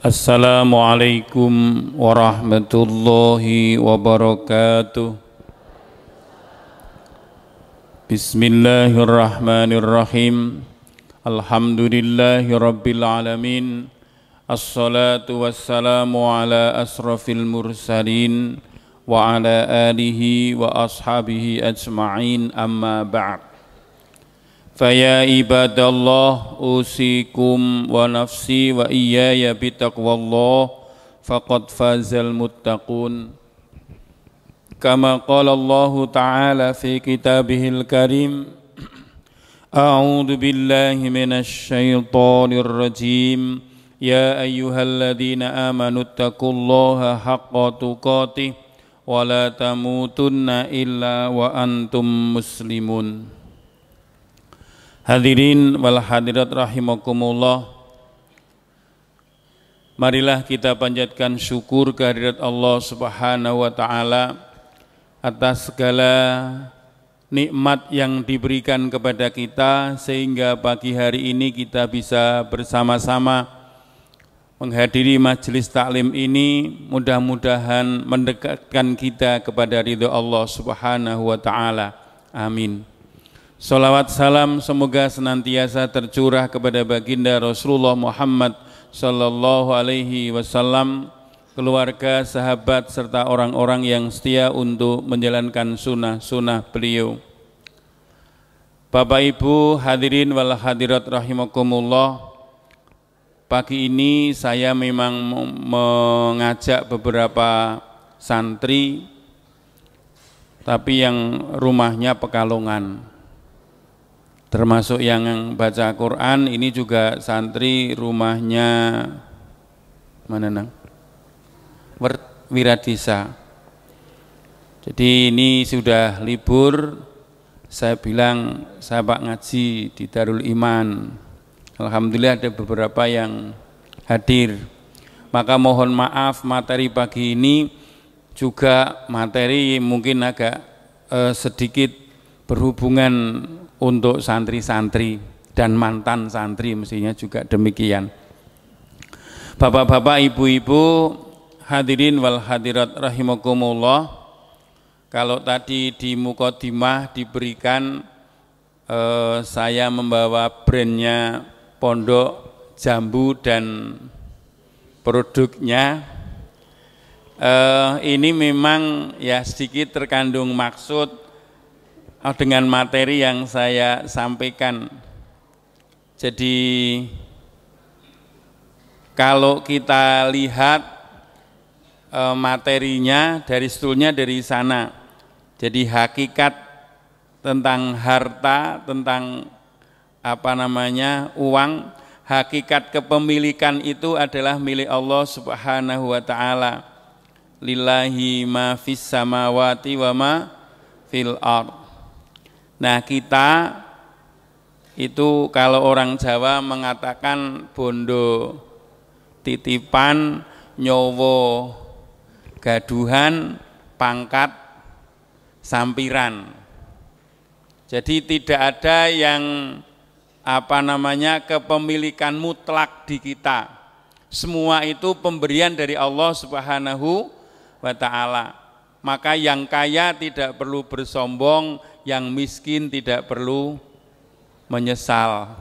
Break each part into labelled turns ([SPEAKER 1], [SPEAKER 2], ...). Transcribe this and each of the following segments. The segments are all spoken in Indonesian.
[SPEAKER 1] Assalamualaikum warahmatullahi wabarakatuh Bismillahirrahmanirrahim Alhamdulillahi rabbil alamin Assalatu wassalamu ala asrafil mursalin Wa ala alihi wa ashabihi ajma'in amma ba'd فيا عباد الله أوصيكم ونفسي وإياي بتقوى الله فقد فاز المتقون كما قال الله تعالى في كتابه الكريم أعوذ بالله من الشيطان الرجيم يا أيها الذين آمنوا اتقوا الله حق تقاته ولا تموتن إلا وأنتم مسلمون Hadirin wal hadirat rahimakumullah Marilah kita panjatkan syukur kehadirat Allah Subhanahu wa taala atas segala nikmat yang diberikan kepada kita sehingga pagi hari ini kita bisa bersama-sama menghadiri majelis taklim ini mudah-mudahan mendekatkan kita kepada ridho Allah Subhanahu wa taala. Amin. Salawat salam semoga senantiasa tercurah kepada baginda Rasulullah Muhammad sallallahu alaihi wasallam, keluarga, sahabat serta orang-orang yang setia untuk menjalankan sunnah-sunnah beliau. Bapak Ibu hadirin wal hadirat rahimakumullah. Pagi ini saya memang mengajak beberapa santri tapi yang rumahnya Pekalongan termasuk yang baca Quran ini juga santri rumahnya mana nang Wiradisa jadi ini sudah libur saya bilang saya pak ngaji di Darul Iman Alhamdulillah ada beberapa yang hadir maka mohon maaf materi pagi ini juga materi mungkin agak eh, sedikit berhubungan untuk santri-santri dan mantan santri mestinya juga demikian. Bapak-bapak, ibu-ibu, hadirin wal hadirat rahimakumullah. Kalau tadi di mukadimah diberikan eh, saya membawa brandnya Pondok Jambu dan produknya eh, ini memang ya sedikit terkandung maksud dengan materi yang saya sampaikan. Jadi kalau kita lihat e, materinya dari stulnya dari sana. Jadi hakikat tentang harta, tentang apa namanya uang, hakikat kepemilikan itu adalah milik Allah Subhanahu wa taala. Lillahi ma fis samawati wa ma fil ard Nah kita itu kalau orang Jawa mengatakan bondo titipan nyowo gaduhan pangkat sampiran. Jadi tidak ada yang apa namanya kepemilikan mutlak di kita. Semua itu pemberian dari Allah Subhanahu wa taala. Maka yang kaya tidak perlu bersombong, yang miskin tidak perlu menyesal.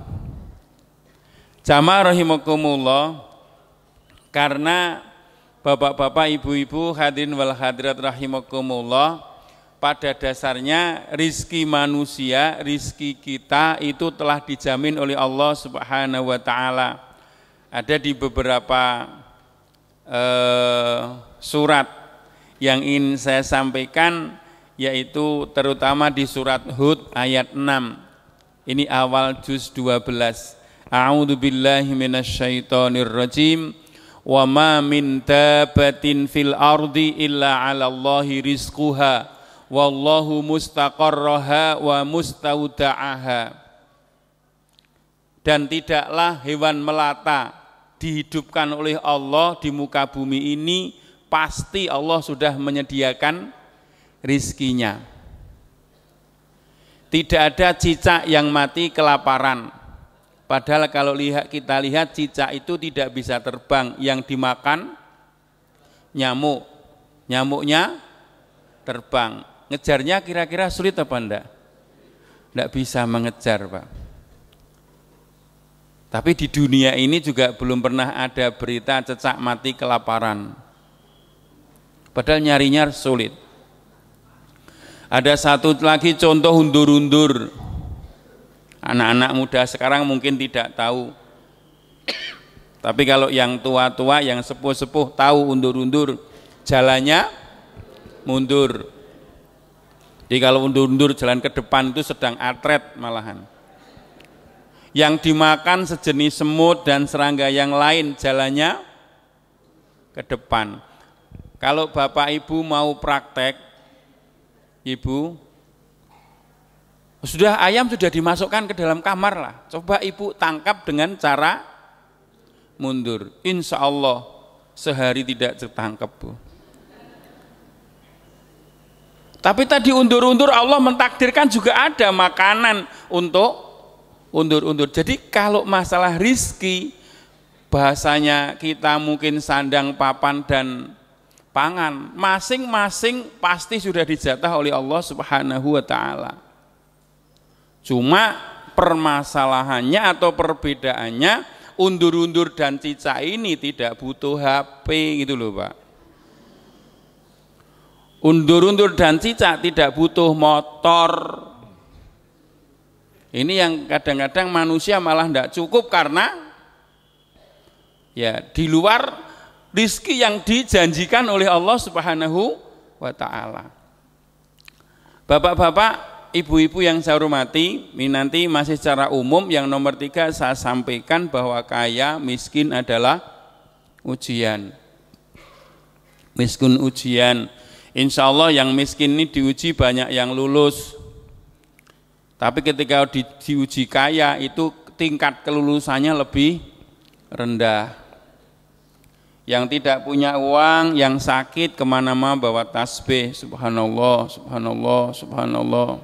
[SPEAKER 1] Jamaah rahimakumullah karena Bapak-bapak, ibu-ibu, hadirin wal hadirat rahimakumullah, pada dasarnya rizki manusia, rizki kita itu telah dijamin oleh Allah Subhanahu wa taala. Ada di beberapa eh, surat yang ingin saya sampaikan yaitu terutama di surat Hud ayat 6. Ini awal juz 12. A'udzu billahi minasyaitonir rajim. Wa ma min tabatin fil ardi illa 'ala Allahi rizquha. Wallahu mustaqarraha wa mustaudaaha. Dan tidaklah hewan melata dihidupkan oleh Allah di muka bumi ini pasti Allah sudah menyediakan rizkinya. Tidak ada cicak yang mati kelaparan. Padahal kalau lihat kita lihat cicak itu tidak bisa terbang, yang dimakan nyamuk. Nyamuknya terbang. Ngejarnya kira-kira sulit apa enggak? Enggak bisa mengejar, Pak. Tapi di dunia ini juga belum pernah ada berita cecak mati kelaparan. Padahal nyarinya sulit. Ada satu lagi contoh undur-undur. Anak-anak muda sekarang mungkin tidak tahu. Tapi kalau yang tua-tua, yang sepuh-sepuh tahu undur-undur. Jalannya mundur. Jadi kalau undur-undur jalan ke depan itu sedang atret malahan. Yang dimakan sejenis semut dan serangga yang lain jalannya ke depan. Kalau Bapak Ibu mau praktek, Ibu, sudah ayam sudah dimasukkan ke dalam kamar lah. Coba ibu tangkap dengan cara mundur. Insya Allah sehari tidak tertangkap bu. Tapi tadi undur-undur Allah mentakdirkan juga ada makanan untuk undur-undur. Jadi kalau masalah rizki bahasanya kita mungkin sandang papan dan pangan. Masing-masing pasti sudah dijatah oleh Allah Subhanahu wa taala. Cuma permasalahannya atau perbedaannya undur-undur dan cica ini tidak butuh HP gitu loh, Pak. Undur-undur dan cica tidak butuh motor. Ini yang kadang-kadang manusia malah tidak cukup karena ya di luar rizki yang dijanjikan oleh Allah Subhanahu wa taala. Bapak-bapak, ibu-ibu yang saya hormati, ini nanti masih secara umum yang nomor tiga saya sampaikan bahwa kaya miskin adalah ujian. Miskin ujian. Insya Allah yang miskin ini diuji banyak yang lulus. Tapi ketika di, diuji kaya itu tingkat kelulusannya lebih rendah yang tidak punya uang, yang sakit kemana-mana bawa tasbih, subhanallah, subhanallah, subhanallah.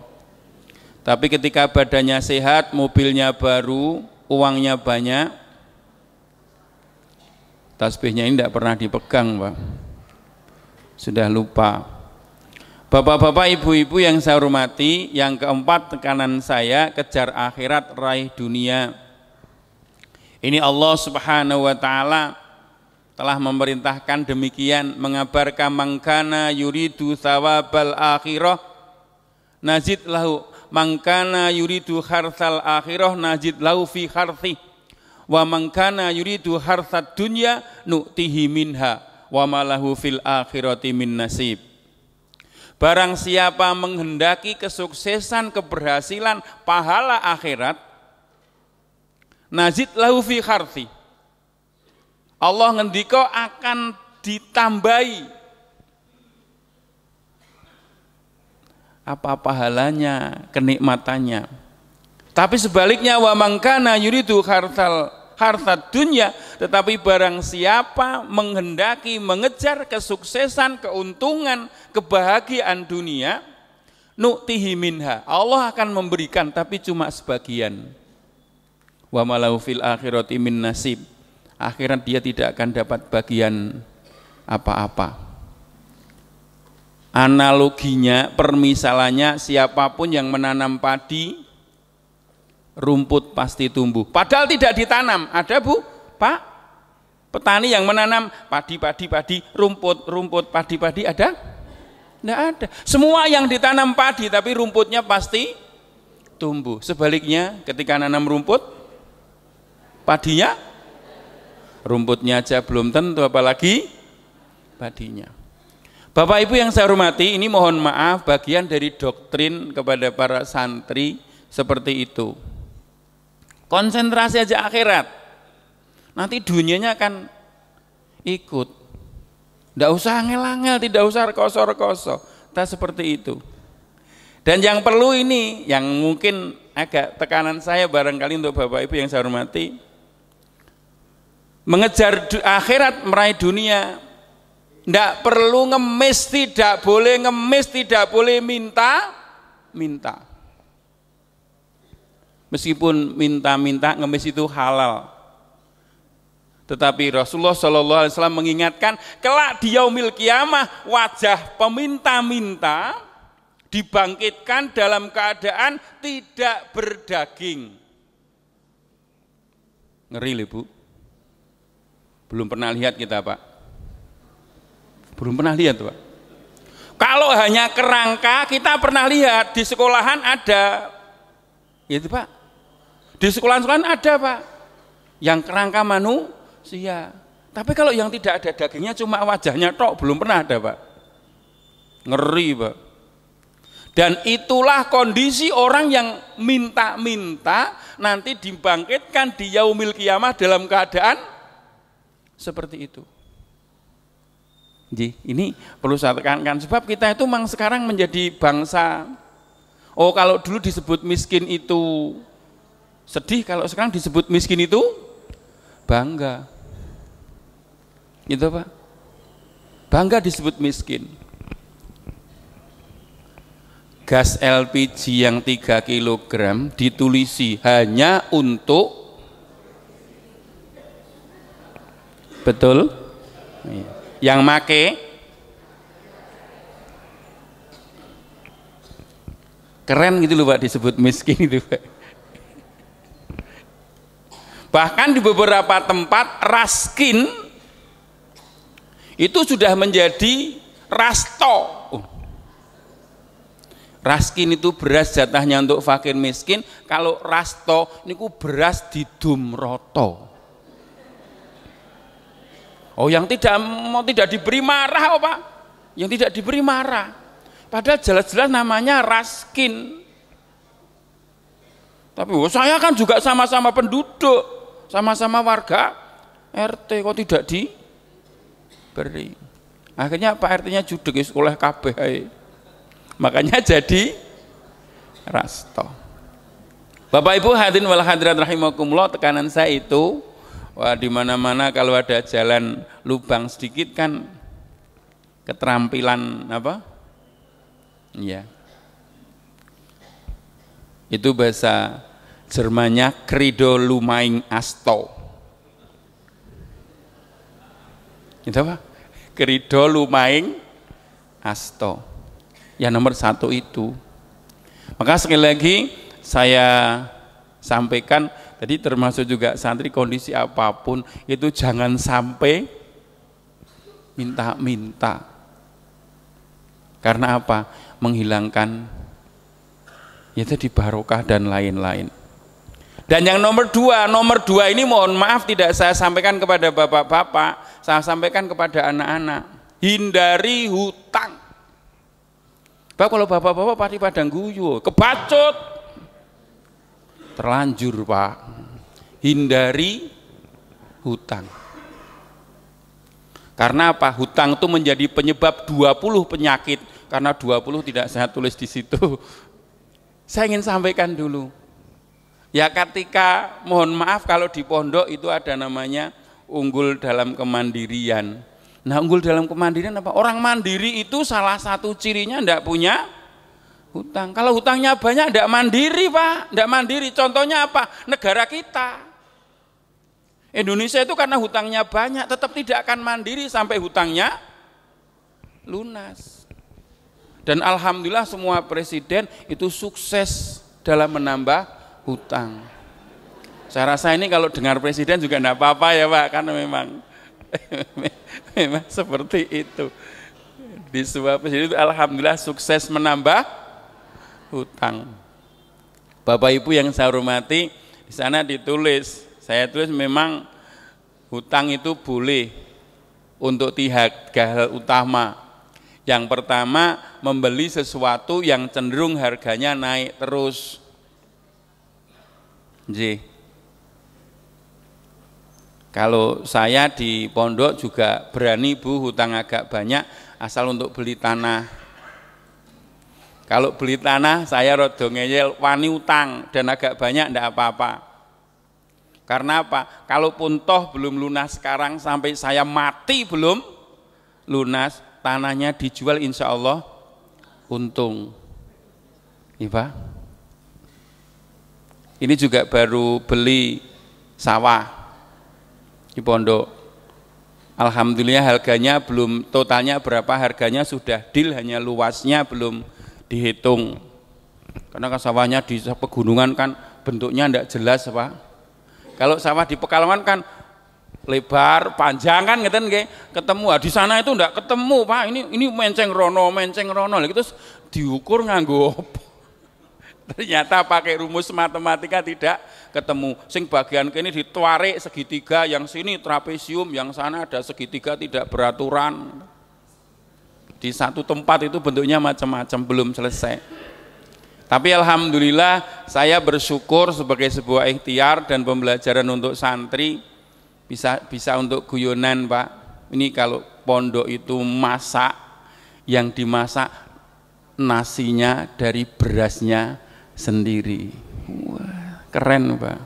[SPEAKER 1] Tapi ketika badannya sehat, mobilnya baru, uangnya banyak, tasbihnya ini tidak pernah dipegang, Pak. Sudah lupa. Bapak-bapak, ibu-ibu yang saya hormati, yang keempat tekanan saya, kejar akhirat, raih dunia. Ini Allah subhanahu wa ta'ala telah memerintahkan demikian mengabarkan mangkana yuridu sawabal akhirah najid lahu mangkana yuridu harsal akhirah najid lahu fi harsi wa mangkana yuridu harsat dunya nu'tihi minha wa malahu fil akhirati min nasib Barang siapa menghendaki kesuksesan, keberhasilan, pahala akhirat, najid lahu fi harsi Allah ngendika akan ditambahi apa pahalanya, kenikmatannya. Tapi sebaliknya wa mangkana yuridu hartal harta dunia, tetapi barang siapa menghendaki mengejar kesuksesan, keuntungan, kebahagiaan dunia, nuktihi minha. Allah akan memberikan tapi cuma sebagian. Wa malau fil akhirati min nasib akhirat dia tidak akan dapat bagian apa-apa. Analoginya, permisalannya siapapun yang menanam padi, rumput pasti tumbuh. Padahal tidak ditanam. Ada bu, pak, petani yang menanam padi, padi, padi, rumput, rumput, padi, padi ada? Tidak ada. Semua yang ditanam padi tapi rumputnya pasti tumbuh. Sebaliknya ketika nanam rumput, padinya Rumputnya aja belum tentu apalagi padinya. Bapak Ibu yang saya hormati, ini mohon maaf bagian dari doktrin kepada para santri seperti itu. Konsentrasi aja akhirat. Nanti dunianya akan ikut. Tidak usah ngelangel, tidak usah kosor-kosor. Tak seperti itu. Dan yang perlu ini, yang mungkin agak tekanan saya barangkali untuk Bapak Ibu yang saya hormati, mengejar akhirat meraih dunia tidak perlu ngemis, tidak boleh ngemis, tidak boleh minta, minta. Meskipun minta-minta ngemis itu halal. Tetapi Rasulullah Shallallahu Alaihi Wasallam mengingatkan kelak di yaumil kiamah wajah peminta-minta dibangkitkan dalam keadaan tidak berdaging. Ngeri, Bu. Belum pernah lihat kita Pak. Belum pernah lihat Pak. Kalau hanya kerangka kita pernah lihat di sekolahan ada. Itu Pak. Di sekolahan-sekolahan ada Pak. Yang kerangka manusia. Tapi kalau yang tidak ada dagingnya cuma wajahnya tok belum pernah ada Pak. Ngeri Pak. Dan itulah kondisi orang yang minta-minta nanti dibangkitkan di yaumil kiamah dalam keadaan seperti itu. Jadi ini perlu saya tekankan sebab kita itu memang sekarang menjadi bangsa Oh kalau dulu disebut miskin itu sedih, kalau sekarang disebut miskin itu bangga. itu apa? Bangga disebut miskin. Gas LPG yang 3 kg ditulisi hanya untuk betul iya. yang make keren gitu loh pak disebut miskin itu pak bahkan di beberapa tempat raskin itu sudah menjadi rasto oh. Raskin itu beras jatahnya untuk fakir miskin, kalau rasto niku beras didumroto. Oh yang tidak mau tidak diberi marah oh Pak. Yang tidak diberi marah. Padahal jelas-jelas namanya raskin. Tapi oh, saya kan juga sama-sama penduduk, sama-sama warga RT kok tidak diberi. Akhirnya Pak RT-nya judeg oleh kabeh. Makanya jadi rasto. Bapak Ibu hadirin wal hadirat rahimakumullah tekanan saya itu Wah di mana-mana kalau ada jalan lubang sedikit kan keterampilan apa? Ya Itu bahasa Jermannya Credo Lumaing Asto. Itu apa? Credo Lumaing Asto. Ya nomor satu itu. Maka sekali lagi saya sampaikan jadi termasuk juga santri kondisi apapun itu jangan sampai minta-minta. Karena apa? Menghilangkan itu ya di barokah dan lain-lain. Dan yang nomor dua, nomor dua ini mohon maaf tidak saya sampaikan kepada bapak-bapak, saya sampaikan kepada anak-anak. Hindari hutang. Bapak kalau bapak-bapak pasti padang guyu, kebacut. Terlanjur Pak. Hindari hutang. Karena apa? Hutang itu menjadi penyebab 20 penyakit. Karena 20 tidak saya tulis di situ. Saya ingin sampaikan dulu. Ya ketika mohon maaf kalau di pondok itu ada namanya unggul dalam kemandirian. Nah unggul dalam kemandirian apa? Orang mandiri itu salah satu cirinya tidak punya hutang. Kalau hutangnya banyak, tidak mandiri pak, tidak mandiri. Contohnya apa? Negara kita. Indonesia itu karena hutangnya banyak, tetap tidak akan mandiri sampai hutangnya lunas. Dan alhamdulillah semua presiden itu sukses dalam menambah hutang. Saya rasa ini kalau dengar presiden juga tidak apa-apa ya Pak, karena memang memang seperti itu. Di sebuah presiden itu alhamdulillah sukses menambah hutang. Bapak Ibu yang saya hormati, di sana ditulis, saya tulis memang hutang itu boleh untuk tihak gahal utama. Yang pertama, membeli sesuatu yang cenderung harganya naik terus. J. Kalau saya di pondok juga berani bu hutang agak banyak asal untuk beli tanah kalau beli tanah saya rodo ngeyel wani utang dan agak banyak ndak apa-apa. Karena apa? Kalaupun toh belum lunas sekarang sampai saya mati belum lunas, tanahnya dijual insya Allah untung. iba. Ini juga baru beli sawah di pondok. Alhamdulillah harganya belum totalnya berapa harganya sudah deal hanya luasnya belum dihitung karena kan sawahnya di pegunungan kan bentuknya tidak jelas pak kalau sawah di Pekalongan kan lebar panjang kan ngeten nggih ketemu nah, di sana itu tidak ketemu Pak ini ini menceng rono menceng rono gitu diukur nganggo ternyata pakai rumus matematika tidak ketemu sing bagian kini ditarik segitiga yang sini trapesium yang sana ada segitiga tidak beraturan di satu tempat itu bentuknya macam-macam belum selesai tapi Alhamdulillah saya bersyukur sebagai sebuah ikhtiar dan pembelajaran untuk santri bisa bisa untuk guyonan Pak ini kalau pondok itu masak yang dimasak nasinya dari berasnya sendiri Wah, keren Pak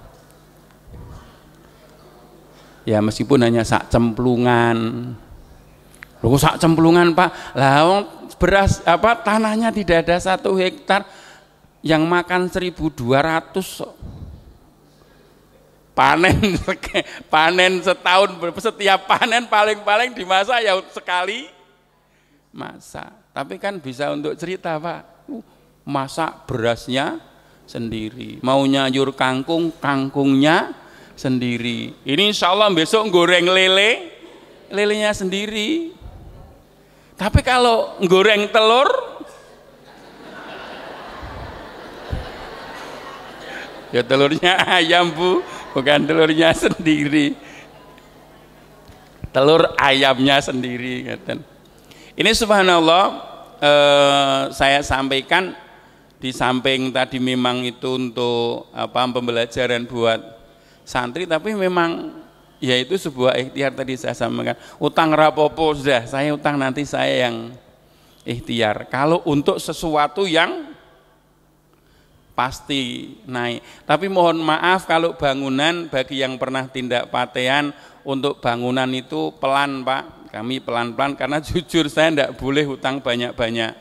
[SPEAKER 1] ya meskipun hanya sak cemplungan Lu sak cemplungan pak, lawong beras apa tanahnya tidak ada satu hektar yang makan 1200 panen panen setahun setiap panen paling-paling di masa ya sekali masa tapi kan bisa untuk cerita pak uh, masak berasnya sendiri mau nyayur kangkung kangkungnya sendiri ini insya Allah besok goreng lele lelenya sendiri tapi kalau goreng telur Ya telurnya ayam bu, bukan telurnya sendiri. Telur ayamnya sendiri. Ini subhanallah eh, saya sampaikan di samping tadi memang itu untuk apa pembelajaran buat santri, tapi memang yaitu sebuah ikhtiar tadi saya sampaikan utang rapopo sudah saya utang nanti saya yang ikhtiar kalau untuk sesuatu yang pasti naik tapi mohon maaf kalau bangunan bagi yang pernah tindak patean untuk bangunan itu pelan pak kami pelan-pelan karena jujur saya tidak boleh hutang banyak-banyak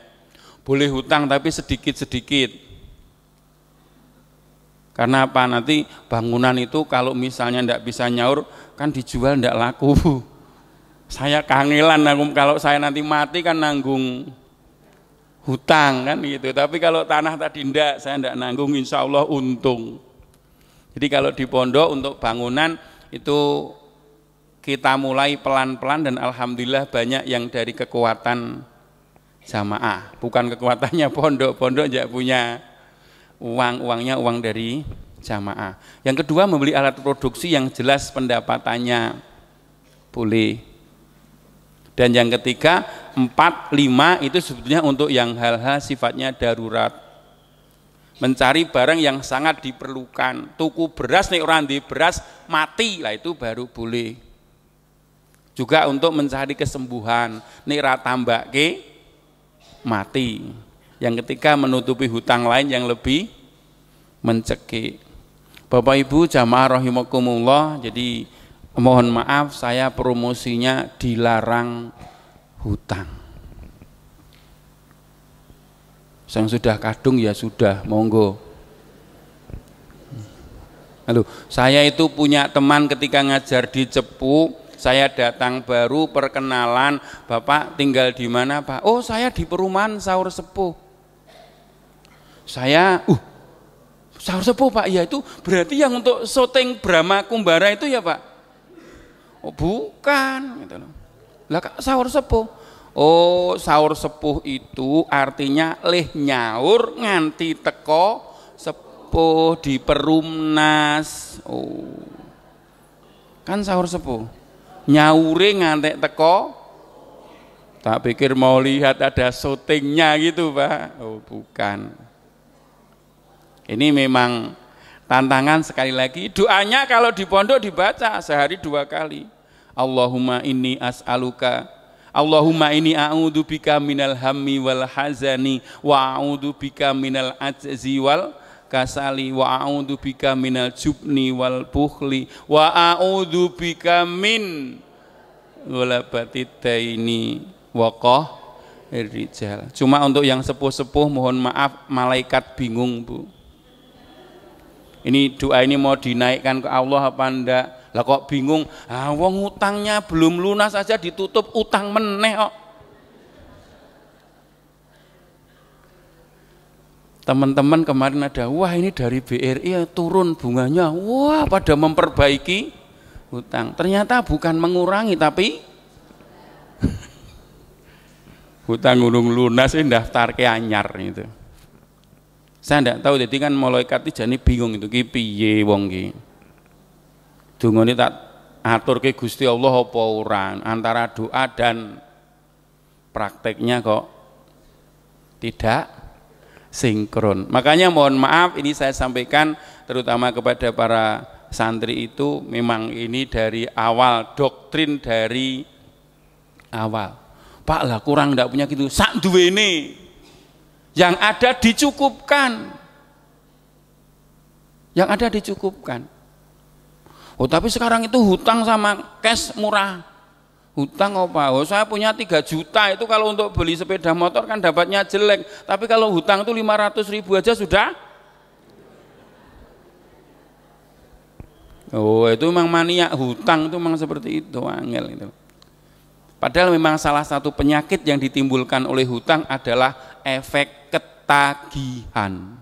[SPEAKER 1] boleh hutang tapi sedikit-sedikit karena apa nanti bangunan itu kalau misalnya tidak bisa nyaur kan dijual tidak laku. Saya kangelan kalau saya nanti mati kan nanggung hutang kan gitu. Tapi kalau tanah tadi ndak saya ndak nanggung insya Allah untung. Jadi kalau di pondok untuk bangunan itu kita mulai pelan-pelan dan alhamdulillah banyak yang dari kekuatan jamaah. Bukan kekuatannya pondok, pondok tidak punya uang uangnya uang dari jamaah. Yang kedua membeli alat produksi yang jelas pendapatannya boleh. Dan yang ketiga, empat, lima itu sebetulnya untuk yang hal-hal sifatnya darurat. Mencari barang yang sangat diperlukan. Tuku beras nih orang di beras mati lah itu baru boleh. Juga untuk mencari kesembuhan. Nih ratambak ke mati yang ketiga menutupi hutang lain yang lebih mencekik. Bapak Ibu jamaah rahimakumullah, jadi mohon maaf saya promosinya dilarang hutang. Yang sudah kadung ya sudah, monggo. Lalu saya itu punya teman ketika ngajar di Cepu, saya datang baru perkenalan, Bapak tinggal di mana Pak? Oh saya di perumahan saur sepuh saya uh sahur sepuh pak ya itu berarti yang untuk syuting Brahma Kumbara itu ya pak oh bukan gitu loh lah sahur sepuh oh sahur sepuh itu artinya leh nyaur nganti teko sepuh di perumnas oh kan sahur sepuh nyaure nganti teko tak pikir mau lihat ada syutingnya gitu pak oh bukan ini memang tantangan sekali lagi. Doanya kalau di pondok dibaca sehari dua kali. Allahumma inni as'aluka Allahumma inni a'udhu bika minal hammi wal hazani wa a'udhu bika minal ajzi wal kasali wa a'udhu bika minal jubni wal bukhli wa a'udhu bika min ini wakoh rijal cuma untuk yang sepuh-sepuh mohon maaf malaikat bingung bu ini doa ini mau dinaikkan ke Allah apa enggak lah kok bingung ah wong utangnya belum lunas aja ditutup utang meneh kok teman-teman kemarin ada wah ini dari BRI ya, turun bunganya wah pada memperbaiki utang ternyata bukan mengurangi tapi hutang gunung lunas ini daftar ke anyar gitu saya tidak tahu jadi kan malaikat jadi bingung itu ki piye wong ki ini tak atur ke Gusti Allah apa orang antara doa dan prakteknya kok tidak sinkron makanya mohon maaf ini saya sampaikan terutama kepada para santri itu memang ini dari awal doktrin dari awal Pak lah kurang tidak punya gitu sak ini. Yang ada dicukupkan. Yang ada dicukupkan. Oh, tapi sekarang itu hutang sama cash murah. Hutang apa? Oh, saya punya 3 juta itu kalau untuk beli sepeda motor kan dapatnya jelek. Tapi kalau hutang itu 500 ribu aja sudah. Oh, itu memang mania hutang itu memang seperti itu, angel itu. Padahal memang salah satu penyakit yang ditimbulkan oleh hutang adalah efek ketagihan.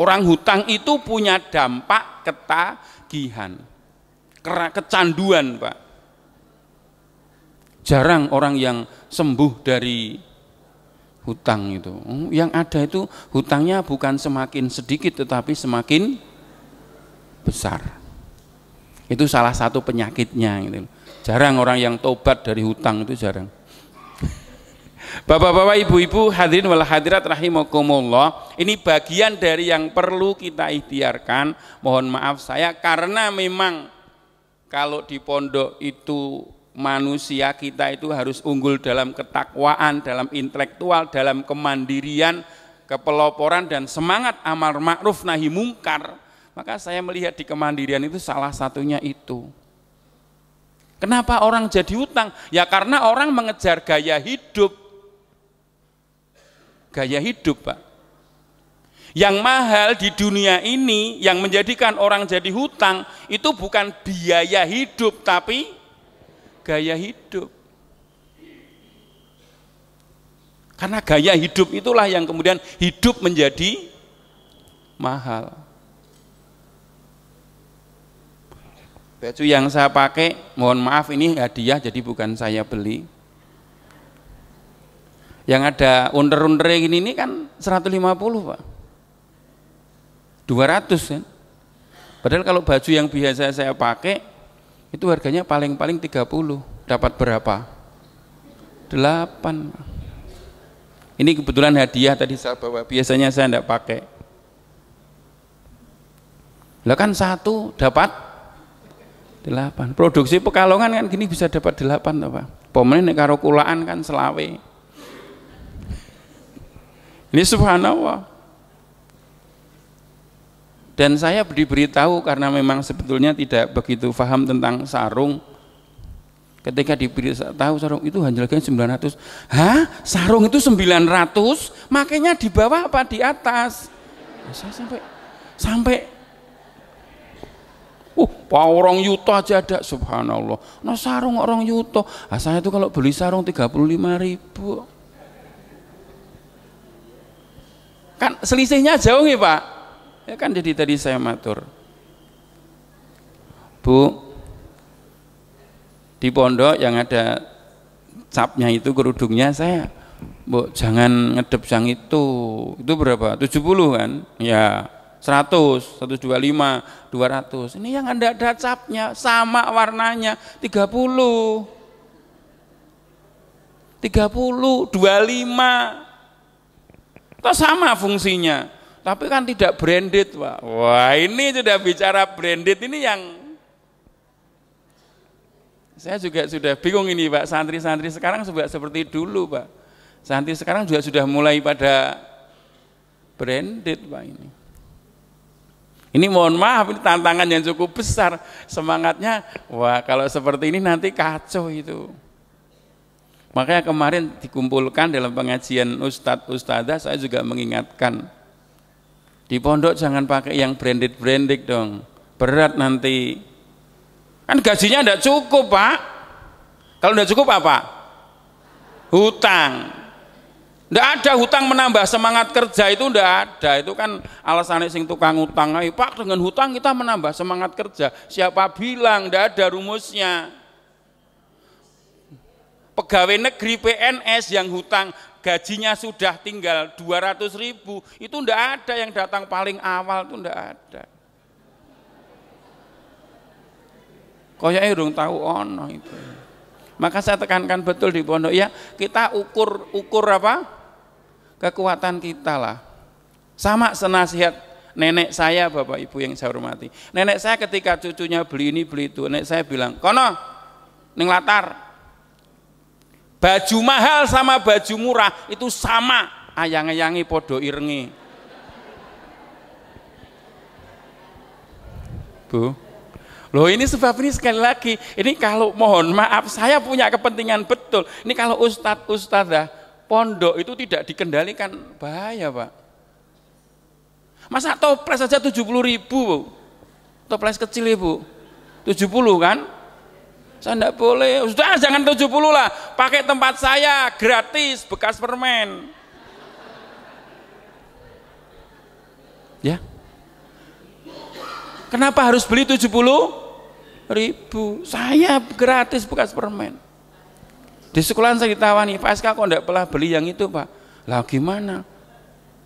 [SPEAKER 1] Orang hutang itu punya dampak ketagihan, kecanduan, Pak. Jarang orang yang sembuh dari hutang itu. Hmm, yang ada itu hutangnya bukan semakin sedikit tetapi semakin besar. Itu salah satu penyakitnya gitu Jarang orang yang tobat dari hutang itu jarang. Bapak-bapak, ibu-ibu, hadirin wal hadirat rahimakumullah. Ini bagian dari yang perlu kita ikhtiarkan. Mohon maaf saya karena memang kalau di pondok itu manusia kita itu harus unggul dalam ketakwaan, dalam intelektual, dalam kemandirian, kepeloporan dan semangat amar ma'ruf nahi mungkar. Maka saya melihat di kemandirian itu salah satunya itu. Kenapa orang jadi utang? Ya karena orang mengejar gaya hidup. Gaya hidup, Pak. Yang mahal di dunia ini yang menjadikan orang jadi hutang itu bukan biaya hidup tapi gaya hidup. Karena gaya hidup itulah yang kemudian hidup menjadi mahal. Baju yang saya pakai, mohon maaf ini hadiah jadi bukan saya beli. Yang ada under-under ini, ini kan 150 Pak. 200 ya Padahal kalau baju yang biasa saya pakai itu harganya paling-paling 30. Dapat berapa? 8. Ini kebetulan hadiah tadi saya bawa. Biasanya saya tidak pakai. Lah kan satu dapat Delapan. Produksi Pekalongan kan gini bisa dapat delapan toh Pak. Pemenang nek karo kulaan kan selawe. Ini subhanallah. Dan saya diberitahu karena memang sebetulnya tidak begitu paham tentang sarung. Ketika diberi tahu sarung itu harganya 900. Hah? Sarung itu 900? Makanya di bawah apa di atas? Saya sampai sampai Uh, pak orang Yuto aja ada, subhanallah. No nah, sarung orang Yuto. Asalnya nah, saya itu kalau beli sarung tiga puluh lima ribu. Kan selisihnya jauh nih pak. Ya kan jadi tadi saya matur. Bu, di pondok yang ada capnya itu kerudungnya saya Bu, jangan ngedep yang itu. Itu berapa? 70 kan? Ya. 100, 125, 200. Ini yang Anda ada capnya, sama warnanya, 30. 30, 25. Itu sama fungsinya. Tapi kan tidak branded, Pak. Wah, ini sudah bicara branded, ini yang saya juga sudah bingung ini Pak, santri-santri sekarang juga seperti dulu Pak. Santri sekarang juga sudah mulai pada branded Pak ini. Ini mohon maaf, ini tantangan yang cukup besar. Semangatnya, wah kalau seperti ini nanti kacau itu. Makanya kemarin dikumpulkan dalam pengajian Ustadz Ustadzah, saya juga mengingatkan. Di pondok jangan pakai yang branded-branded dong. Berat nanti. Kan gajinya tidak cukup, Pak. Kalau tidak cukup apa? Hutang. Tidak ada hutang menambah semangat kerja itu tidak ada. Itu kan alasan sing tukang hutang. Ayo pak dengan hutang kita menambah semangat kerja. Siapa bilang tidak ada rumusnya. Pegawai negeri PNS yang hutang gajinya sudah tinggal 200 ribu. Itu tidak ada yang datang paling awal itu tidak ada. ya irung e tahu ono itu. Maka saya tekankan betul di pondok ya, kita ukur ukur apa? kekuatan kita lah. Sama senasihat nenek saya Bapak Ibu yang saya hormati. Nenek saya ketika cucunya beli ini beli itu, nenek saya bilang, "Kono, ning latar. Baju mahal sama baju murah itu sama, ayang-ayangi podo irngi. Bu, Loh ini sebab ini sekali lagi, ini kalau mohon maaf saya punya kepentingan betul. Ini kalau ustadz ustadzah pondok itu tidak dikendalikan bahaya pak masa toples saja 70 ribu toples kecil ibu ya, 70 kan saya tidak boleh sudah jangan 70 lah pakai tempat saya gratis bekas permen ya kenapa harus beli 70 ribu saya gratis bekas permen di sekolahan saya ditawani, Pak SK kok tidak pernah beli yang itu Pak. Lah gimana?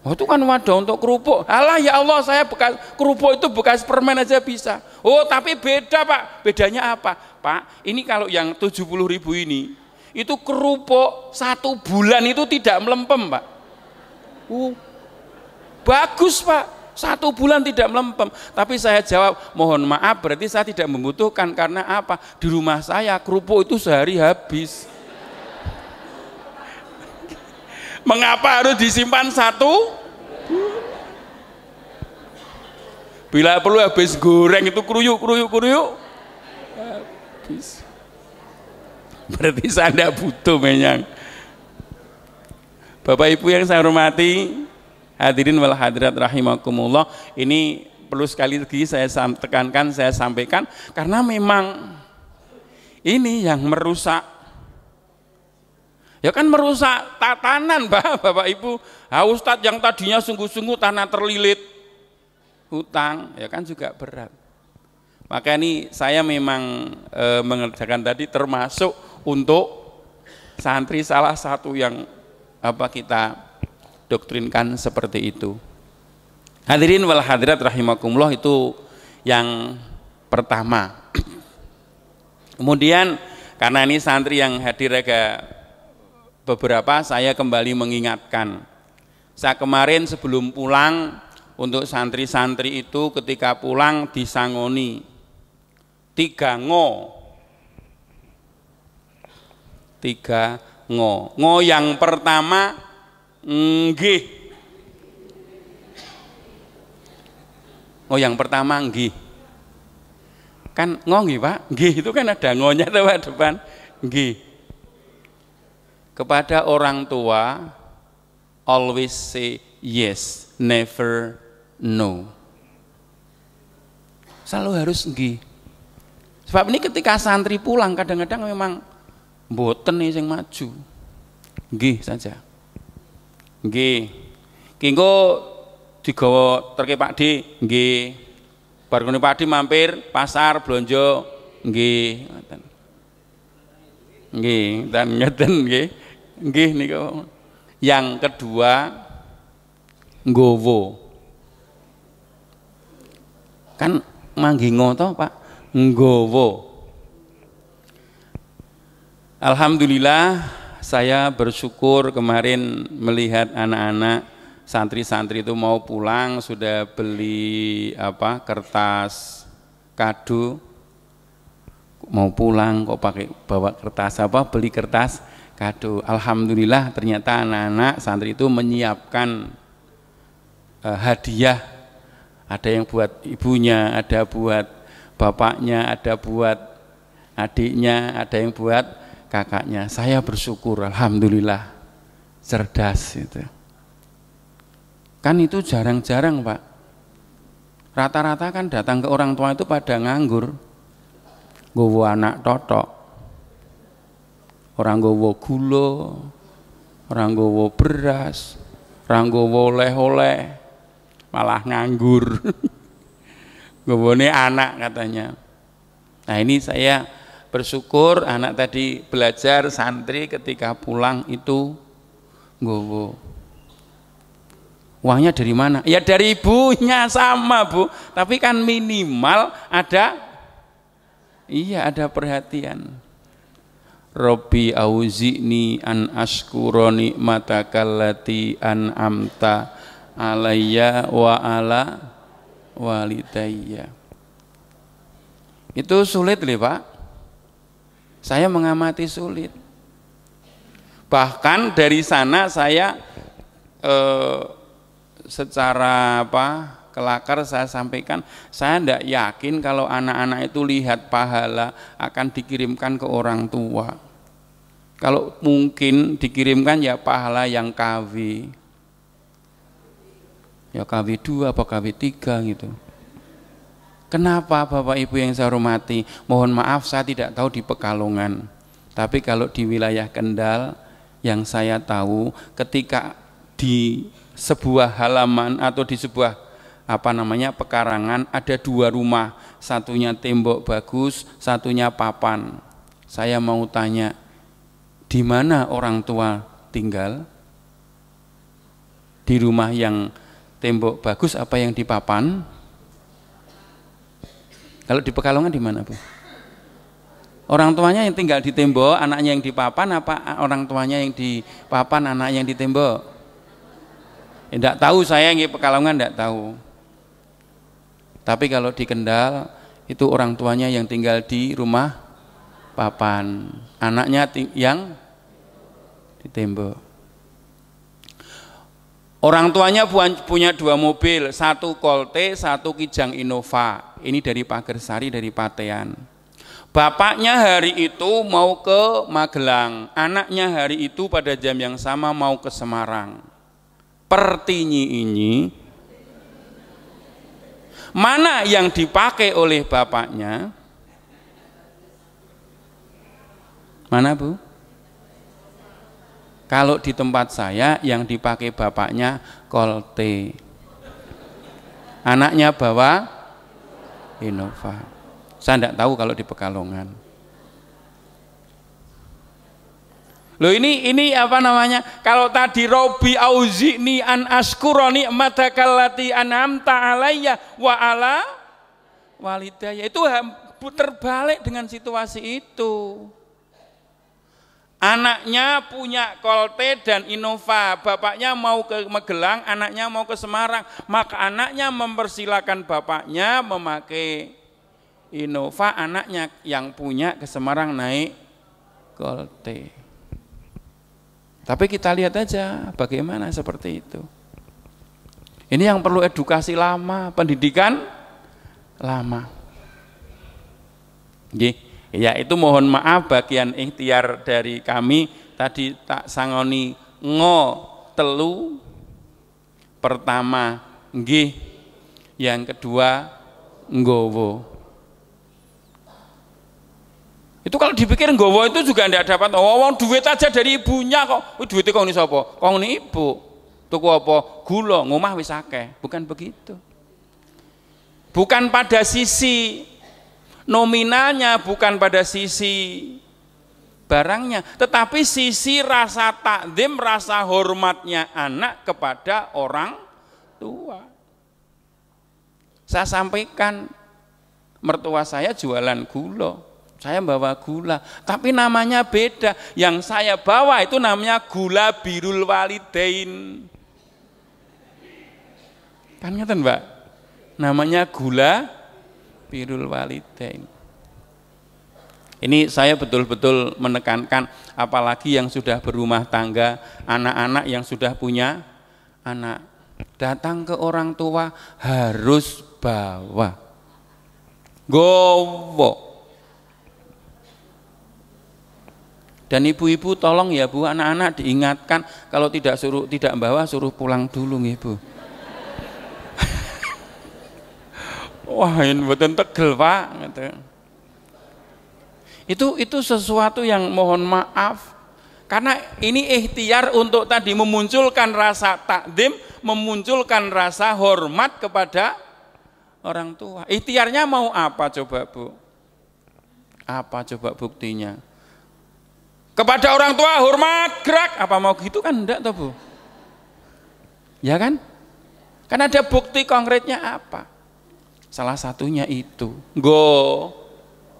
[SPEAKER 1] Oh itu kan wadah untuk kerupuk. Allah ya Allah saya bekas kerupuk itu bekas permen aja bisa. Oh tapi beda Pak. Bedanya apa? Pak ini kalau yang 70 ribu ini. Itu kerupuk satu bulan itu tidak melempem Pak. Uh, bagus Pak. Satu bulan tidak melempem. Tapi saya jawab mohon maaf berarti saya tidak membutuhkan. Karena apa? Di rumah saya kerupuk itu sehari habis. Mengapa harus disimpan satu? Bila perlu habis goreng itu keruyuk, keruyuk, keruyuk. Habis. Berarti saya tidak butuh menyang. Bapak Ibu yang saya hormati, hadirin wal hadirat rahimakumullah, ini perlu sekali lagi saya tekankan, saya sampaikan, karena memang ini yang merusak Ya kan merusak tatanan Pak, Bapak Ibu. Ah, Ustadz yang tadinya sungguh-sungguh tanah terlilit hutang, ya kan juga berat. Maka ini saya memang e, mengerjakan tadi termasuk untuk santri salah satu yang apa kita doktrinkan seperti itu. Hadirin wal hadirat rahimakumullah itu yang pertama. Kemudian karena ini santri yang hadir agak beberapa saya kembali mengingatkan. Saya kemarin sebelum pulang untuk santri-santri itu ketika pulang disangoni tiga ngo tiga ngo ngo yang pertama nggih ngo yang pertama nggih kan ngo nggih pak nggih itu kan ada ngonya tuh pak depan nggih kepada orang tua always say yes, never no. Selalu harus nggih. Sebab ini ketika santri pulang kadang-kadang memang boten nih yang maju. Nggih saja. Nggih. Kinggo digawa terke Pak D, nggih. Bar Pak D mampir pasar belanja, nggih ngoten. Nggih, dan ngeten nggih. Nggih niku. Yang kedua nggowo. Kan manggi ngoto, Pak. Nggowo. Alhamdulillah saya bersyukur kemarin melihat anak-anak santri-santri itu mau pulang sudah beli apa kertas kado mau pulang kok pakai bawa kertas apa beli kertas Kado, Alhamdulillah ternyata anak-anak santri itu menyiapkan uh, hadiah. Ada yang buat ibunya, ada buat bapaknya, ada buat adiknya, ada yang buat kakaknya. Saya bersyukur alhamdulillah cerdas itu. Kan itu jarang-jarang, Pak. Rata-rata kan datang ke orang tua itu pada nganggur. Gua anak totok, orang gowo gula, orang gowo beras, orang gowo oleh-oleh, malah nganggur. Gowone anak katanya. Nah ini saya bersyukur anak tadi belajar santri ketika pulang itu gowo. Uangnya dari mana? Ya dari ibunya sama bu, tapi kan minimal ada, iya ada perhatian. Rabbi auzi'ni an mata nikmatakallati an amta alayya wa ala walidayya. Itu sulit nih Pak. Saya mengamati sulit. Bahkan dari sana saya eh, secara apa kelakar saya sampaikan, saya tidak yakin kalau anak-anak itu lihat pahala akan dikirimkan ke orang tua. Kalau mungkin dikirimkan ya pahala yang KW. Ya KW 2 apa KW 3 gitu. Kenapa Bapak Ibu yang saya hormati? Mohon maaf saya tidak tahu di Pekalongan. Tapi kalau di wilayah Kendal yang saya tahu ketika di sebuah halaman atau di sebuah apa namanya pekarangan ada dua rumah satunya tembok bagus satunya papan saya mau tanya di mana orang tua tinggal di rumah yang tembok bagus apa yang di papan kalau di Pekalongan di mana bu orang tuanya yang tinggal di tembok anaknya yang di papan apa orang tuanya yang di papan anaknya yang di tembok tidak tahu saya yang Pekalongan tidak tahu tapi kalau di Kendal itu orang tuanya yang tinggal di rumah papan, anaknya yang di tembok. Orang tuanya punya dua mobil, satu Colte, satu Kijang Innova. Ini dari Pagersari, dari Patean. Bapaknya hari itu mau ke Magelang, anaknya hari itu pada jam yang sama mau ke Semarang. Pertinyi ini mana yang dipakai oleh bapaknya mana bu kalau di tempat saya yang dipakai bapaknya kolte anaknya bawa Innova saya tidak tahu kalau di Pekalongan Lo ini ini apa namanya? Kalau tadi Robi auzini an askuroni matakalati anam an'amta wa ala walidaya Itu balik dengan situasi itu. Anaknya punya Kolte dan Innova, bapaknya mau ke Magelang, anaknya mau ke Semarang, maka anaknya mempersilahkan bapaknya memakai Innova, anaknya yang punya ke Semarang naik Kolte. Tapi kita lihat aja bagaimana seperti itu. Ini yang perlu edukasi lama, pendidikan lama. Ya itu mohon maaf bagian ikhtiar dari kami tadi tak sangoni ngo telu pertama gih, yang kedua ngowo. Itu kalau dipikir gowo itu juga tidak dapat. Oh, wong duit aja dari ibunya kok. Wih, duitnya kok ini siapa? Kok ini ibu. Tuku apa? Gula, ngomah wis akeh. Bukan begitu. Bukan pada sisi nominalnya, bukan pada sisi barangnya, tetapi sisi rasa takdim, rasa hormatnya anak kepada orang tua. Saya sampaikan mertua saya jualan gula saya bawa gula, tapi namanya beda. Yang saya bawa itu namanya gula birul walidain. Kan ngeten, Mbak? Namanya gula birul walidain. Ini saya betul-betul menekankan apalagi yang sudah berumah tangga, anak-anak yang sudah punya anak. Datang ke orang tua harus bawa gowo Dan ibu-ibu tolong ya Bu, anak-anak diingatkan kalau tidak suruh tidak bawa suruh pulang dulu nggih Bu. Wah, ini betul tegel, Pak, gitu. Itu itu sesuatu yang mohon maaf karena ini ikhtiar untuk tadi memunculkan rasa takdim, memunculkan rasa hormat kepada orang tua. Ikhtiarnya mau apa coba Bu? Apa coba buktinya? Kepada orang tua hormat, gerak. Apa mau gitu kan enggak toh Bu? Ya kan? karena ada bukti konkretnya apa? Salah satunya itu. Go.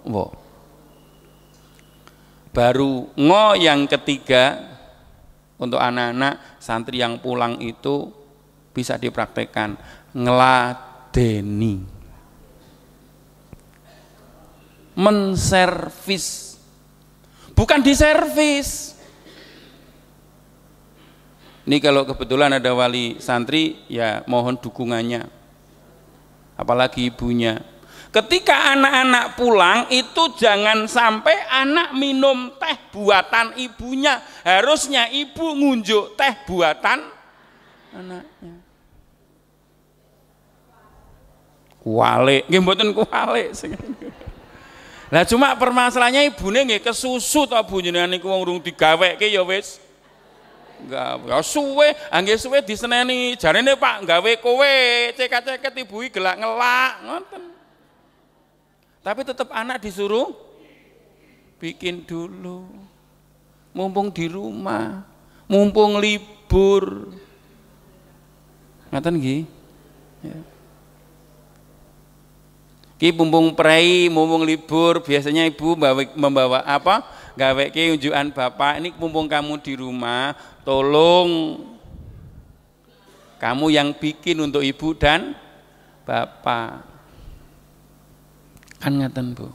[SPEAKER 1] Wo. Baru ngo yang ketiga untuk anak-anak santri yang pulang itu bisa dipraktekkan ngeladeni menservis bukan di servis. Ini kalau kebetulan ada wali santri, ya mohon dukungannya. Apalagi ibunya. Ketika anak-anak pulang itu jangan sampai anak minum teh buatan ibunya. Harusnya ibu ngunjuk teh buatan anaknya. Kualik, nggih mboten kualik. Lah cuma permasalahannya ibune nggih kesusu ta Bu jenengan niku wong urung digaweke ya wis. Enggak, ya suwe, angge ah, suwe diseneni. Jarene Pak gawe kowe, cekat-ceket ibu gelak ngelak, ngoten. Tapi tetap anak disuruh bikin dulu. Mumpung di rumah, mumpung libur. Ngoten nggih. Ya. Ki bumbung prei, mumpung libur, biasanya ibu membawa, membawa apa? Gawe ki unjukan bapak, ini mumpung kamu di rumah, tolong kamu yang bikin untuk ibu dan bapak. Kan ngaten bu.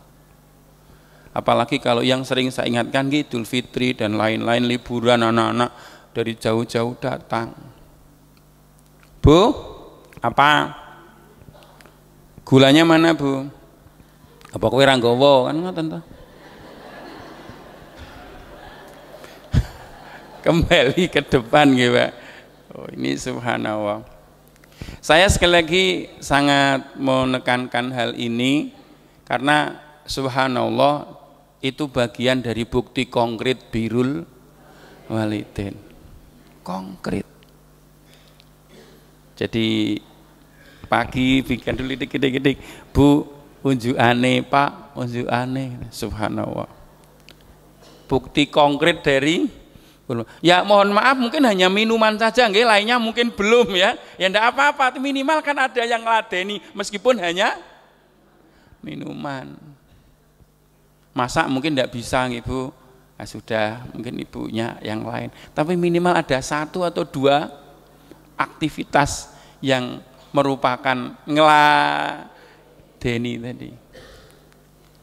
[SPEAKER 1] Apalagi kalau yang sering saya ingatkan gitu, Fitri dan lain-lain liburan anak-anak dari jauh-jauh datang. Bu, apa? Gulanya mana, Bu? Apa kue ranggowo Kan ngoten to. Kembali ke depan gitu Pak. Oh, ini subhanallah. Saya sekali lagi sangat menekankan hal ini karena subhanallah itu bagian dari bukti konkret birul walidin. Konkret. Jadi pagi bikin dulu dikit-dikit Bu unjuk aneh pak unjuk aneh, subhanallah bukti konkret dari Ya mohon maaf mungkin hanya minuman saja, enggak lainnya mungkin belum ya. Ya tidak apa-apa, minimal kan ada yang ngeladeni meskipun hanya minuman. Masak mungkin tidak bisa Ibu. Nah, ya, sudah mungkin ibunya yang lain. Tapi minimal ada satu atau dua aktivitas yang merupakan deni tadi.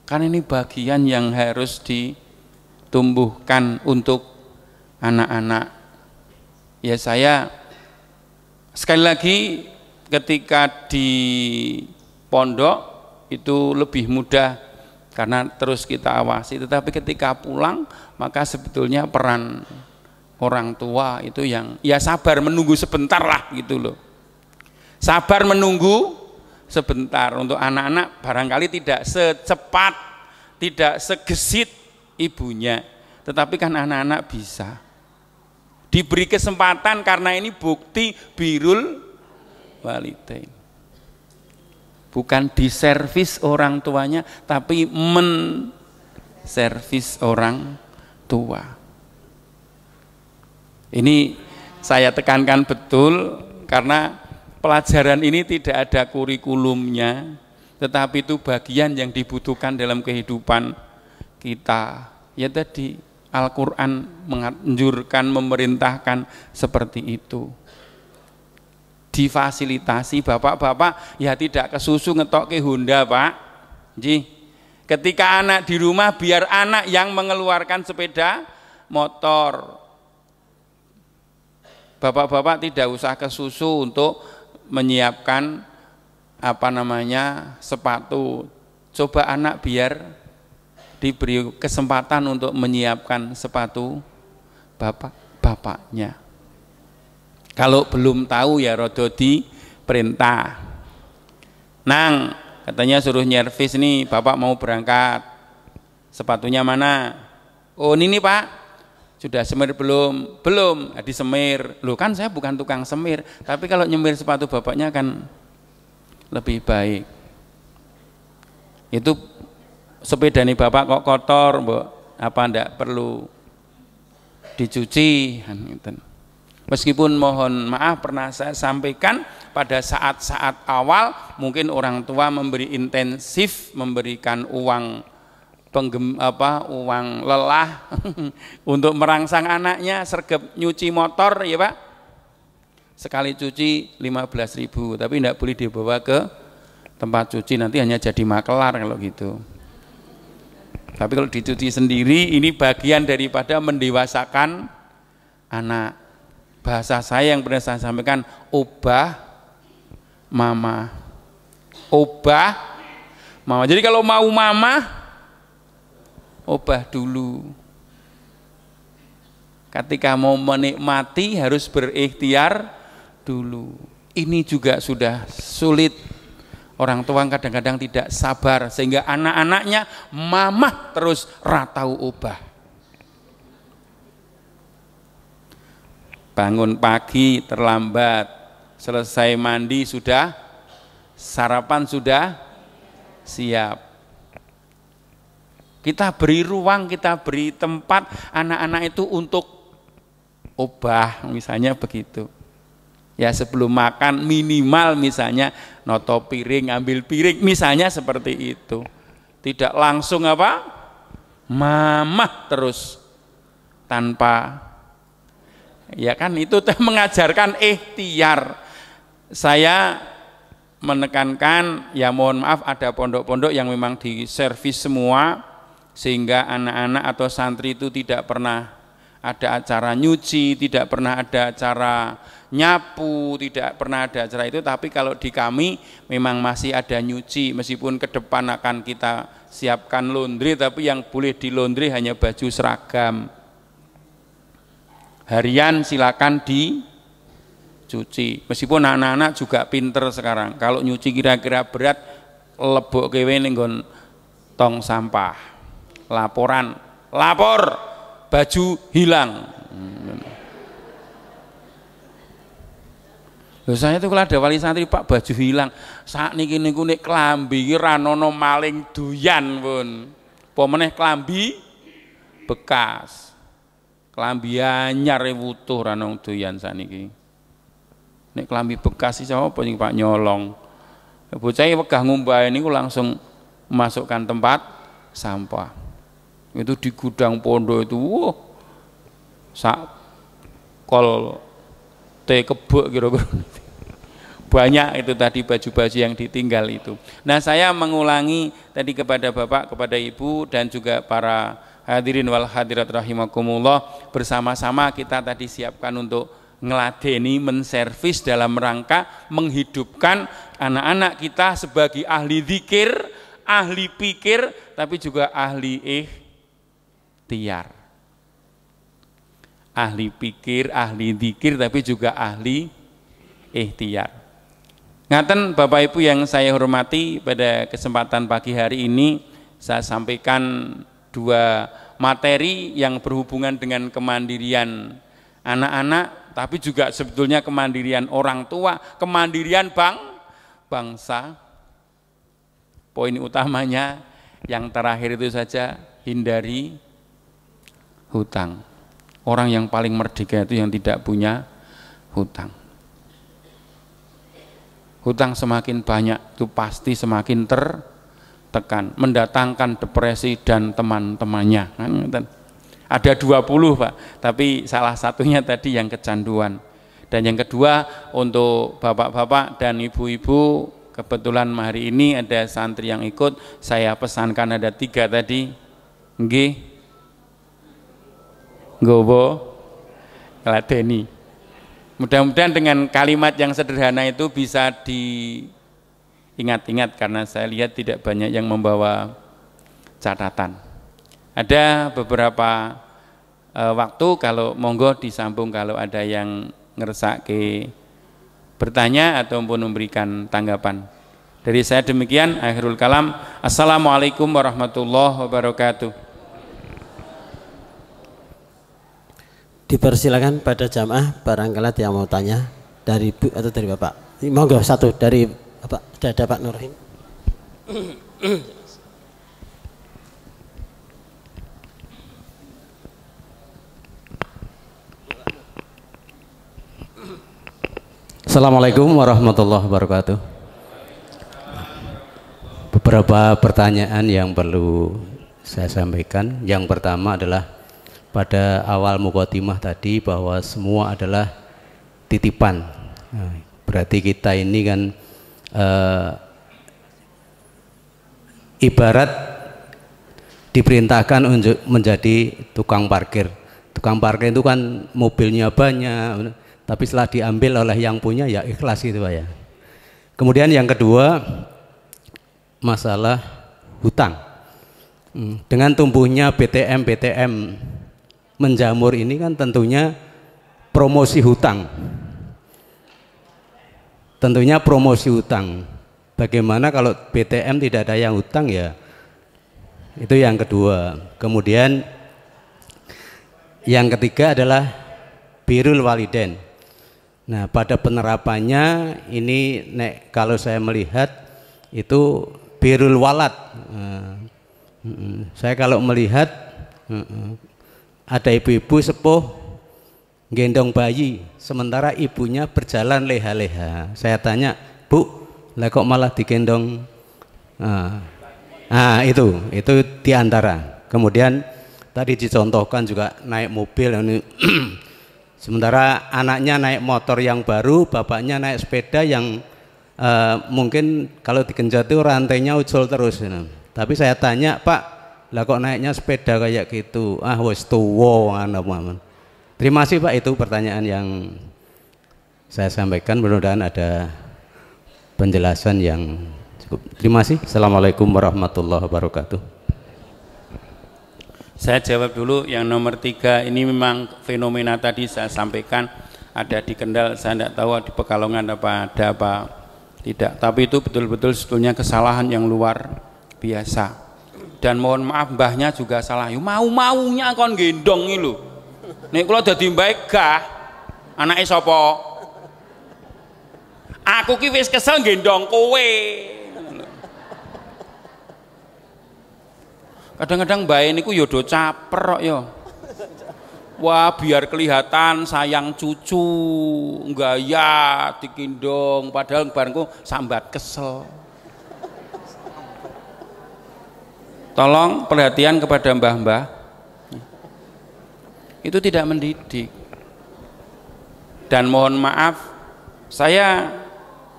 [SPEAKER 1] kan ini bagian yang harus ditumbuhkan untuk anak-anak. Ya saya sekali lagi ketika di pondok itu lebih mudah karena terus kita awasi tetapi ketika pulang maka sebetulnya peran orang tua itu yang ya sabar menunggu sebentar lah gitu loh Sabar menunggu sebentar untuk anak-anak barangkali tidak secepat, tidak segesit ibunya. Tetapi kan anak-anak bisa. Diberi kesempatan karena ini bukti birul walidain. Bukan diservis orang tuanya, tapi menservis orang tua. Ini saya tekankan betul karena pelajaran ini tidak ada kurikulumnya, tetapi itu bagian yang dibutuhkan dalam kehidupan kita. Ya tadi Al-Quran menganjurkan, memerintahkan seperti itu. Difasilitasi bapak-bapak, ya tidak kesusu ngetok ke Honda pak. Ji. Ketika anak di rumah, biar anak yang mengeluarkan sepeda motor. Bapak-bapak tidak usah kesusu untuk menyiapkan apa namanya sepatu coba anak biar diberi kesempatan untuk menyiapkan sepatu bapak bapaknya kalau belum tahu ya Rododi perintah nang katanya suruh nyervis nih bapak mau berangkat sepatunya mana oh ini nih pak sudah semir belum? Belum, nah, di semir Lu kan saya bukan tukang semir, tapi kalau nyemir sepatu bapaknya kan lebih baik. Itu sepeda nih bapak kok kotor, mbok apa ndak perlu dicuci kan gitu. Meskipun mohon maaf pernah saya sampaikan pada saat-saat awal mungkin orang tua memberi intensif memberikan uang penggem, apa uang lelah untuk merangsang anaknya sergap nyuci motor ya Pak sekali cuci belas ribu tapi tidak boleh dibawa ke tempat cuci nanti hanya jadi makelar kalau gitu tapi kalau dicuci sendiri ini bagian daripada mendewasakan anak bahasa saya yang pernah saya sampaikan ubah mama ubah mama jadi kalau mau mama obah dulu ketika mau menikmati harus berikhtiar dulu ini juga sudah sulit orang tua kadang-kadang tidak sabar sehingga anak-anaknya mamah terus ratau obah bangun pagi terlambat selesai mandi sudah sarapan sudah siap kita beri ruang, kita beri tempat anak-anak itu untuk obah, misalnya begitu. Ya sebelum makan minimal misalnya noto piring, ambil piring, misalnya seperti itu. Tidak langsung apa? Mamah terus tanpa ya kan itu mengajarkan ikhtiar. Saya menekankan ya mohon maaf ada pondok-pondok yang memang diservis semua sehingga anak-anak atau santri itu tidak pernah ada acara nyuci, tidak pernah ada acara nyapu, tidak pernah ada acara itu, tapi kalau di kami memang masih ada nyuci, meskipun ke depan akan kita siapkan laundry, tapi yang boleh di laundry hanya baju seragam. Harian silakan di cuci. meskipun anak-anak juga pinter sekarang, kalau nyuci kira-kira berat, lebok kewe tong sampah laporan lapor baju hilang Loh, saya tuh kalau ada wali santri pak baju hilang saat niki niku nek kelambi ranono maling Duyan pun pemenih kelambi bekas kelambi anyar e wutuh ranong Duyan saat niki nek kelambi bekas sih apa yang pak nyolong bocah wegah ngumbah ini langsung masukkan tempat sampah itu di gudang pondok itu wah sak kol teh kebuk kira-kira banyak itu tadi baju-baju yang ditinggal itu. Nah saya mengulangi tadi kepada bapak, kepada ibu dan juga para hadirin wal hadirat rahimakumullah bersama-sama kita tadi siapkan untuk ngeladeni, menservis dalam rangka menghidupkan anak-anak kita sebagai ahli zikir, ahli pikir, tapi juga ahli eh ikhtiar. Ahli pikir, ahli dikir, tapi juga ahli ikhtiar. Ngaten Bapak Ibu yang saya hormati pada kesempatan pagi hari ini saya sampaikan dua materi yang berhubungan dengan kemandirian anak-anak tapi juga sebetulnya kemandirian orang tua, kemandirian bang bangsa. Poin utamanya yang terakhir itu saja hindari hutang. Orang yang paling merdeka itu yang tidak punya hutang. Hutang semakin banyak itu pasti semakin tertekan, mendatangkan depresi dan teman-temannya. Nah, ada 20 Pak, tapi salah satunya tadi yang kecanduan. Dan yang kedua untuk bapak-bapak dan ibu-ibu kebetulan hari ini ada santri yang ikut saya pesankan ada tiga tadi. Nggih, gobo ngladeni. Mudah-mudahan dengan kalimat yang sederhana itu bisa diingat-ingat karena saya lihat tidak banyak yang membawa catatan. Ada beberapa e, waktu kalau monggo disambung kalau ada yang ngeresak ke bertanya ataupun memberikan tanggapan. Dari saya demikian akhirul kalam. Assalamualaikum warahmatullahi wabarakatuh.
[SPEAKER 2] dipersilakan pada jamaah barangkali yang mau tanya dari bu atau dari bapak. Monggo satu dari bapak ada, ada Pak Nurhim. Assalamualaikum warahmatullahi wabarakatuh. Beberapa pertanyaan yang perlu saya sampaikan. Yang pertama adalah pada awal mukotimah tadi bahwa semua adalah titipan. Nah, berarti kita ini kan e, ibarat diperintahkan untuk menjadi tukang parkir. Tukang parkir itu kan mobilnya banyak, tapi setelah diambil oleh yang punya ya ikhlas gitu ya. Kemudian yang kedua masalah hutang. Hmm, dengan tumbuhnya BTM BTM menjamur ini kan tentunya promosi hutang. Tentunya promosi hutang. Bagaimana kalau BTM tidak ada yang hutang ya? Itu yang kedua. Kemudian yang ketiga adalah birul waliden. Nah, pada penerapannya ini nek kalau saya melihat itu birul walad. Nah, saya kalau melihat ada ibu-ibu sepuh gendong bayi sementara ibunya berjalan leha-leha saya tanya bu lah kok malah digendong Nah nah itu itu diantara kemudian tadi dicontohkan juga naik mobil ini sementara anaknya naik motor yang baru bapaknya naik sepeda yang uh, mungkin kalau digenjot itu rantainya ucul terus ini. Gitu. tapi saya tanya pak lah kok naiknya sepeda kayak gitu ah wes tuwo teman terima kasih pak itu pertanyaan yang saya sampaikan mudah-mudahan ada penjelasan yang cukup terima kasih assalamualaikum warahmatullahi wabarakatuh
[SPEAKER 1] saya jawab dulu yang nomor tiga ini memang fenomena tadi saya sampaikan ada di Kendal saya tidak tahu di Pekalongan apa ada apa tidak tapi itu betul-betul sebetulnya kesalahan yang luar biasa dan mohon maaf mbahnya juga salah yuk mau-maunya kon gendong ini lo nih kalau dadi baik gak anak isopo aku kiwis kesel gendong kowe kadang-kadang bayi ku yodo caper yo wah biar kelihatan sayang cucu ya dikindong padahal barangku sambat kesel Tolong perhatian kepada mbah-mbah. Itu tidak mendidik. Dan mohon maaf, saya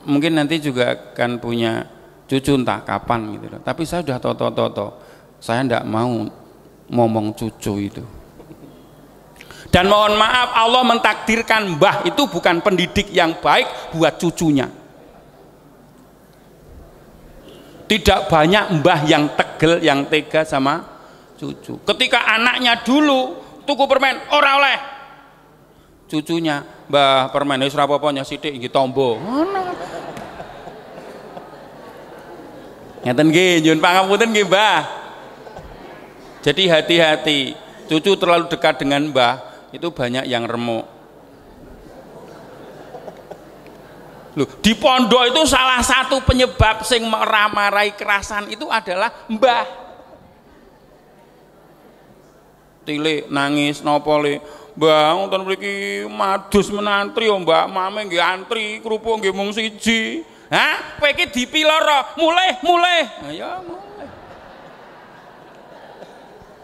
[SPEAKER 1] mungkin nanti juga akan punya cucu entah kapan gitu Tapi saya sudah toto-toto, saya tidak mau ngomong cucu itu. Dan mohon maaf, Allah mentakdirkan mbah itu bukan pendidik yang baik buat cucunya. Tidak banyak mbah yang tegel, yang tega sama cucu. Ketika anaknya dulu tuku permen, ora oleh. Cucunya, mbah permen wis ora apa-apa sithik nggih tombo. Ngono. Ngeten nggih, nyuwun pangapunten nggih, Mbah. Jadi hati-hati, cucu terlalu dekat dengan Mbah, itu banyak yang remuk. Loh, di pondok itu salah satu penyebab sing meramarai kerasan itu adalah mbah. Tile nangis nopole. Mbah wonten mriki madus menantri om oh, Mbah, Mame nggih antri kerupuk nggih mung siji. Hah? Kowe iki dipiloro, mulai mulih. ayo ya, mulih.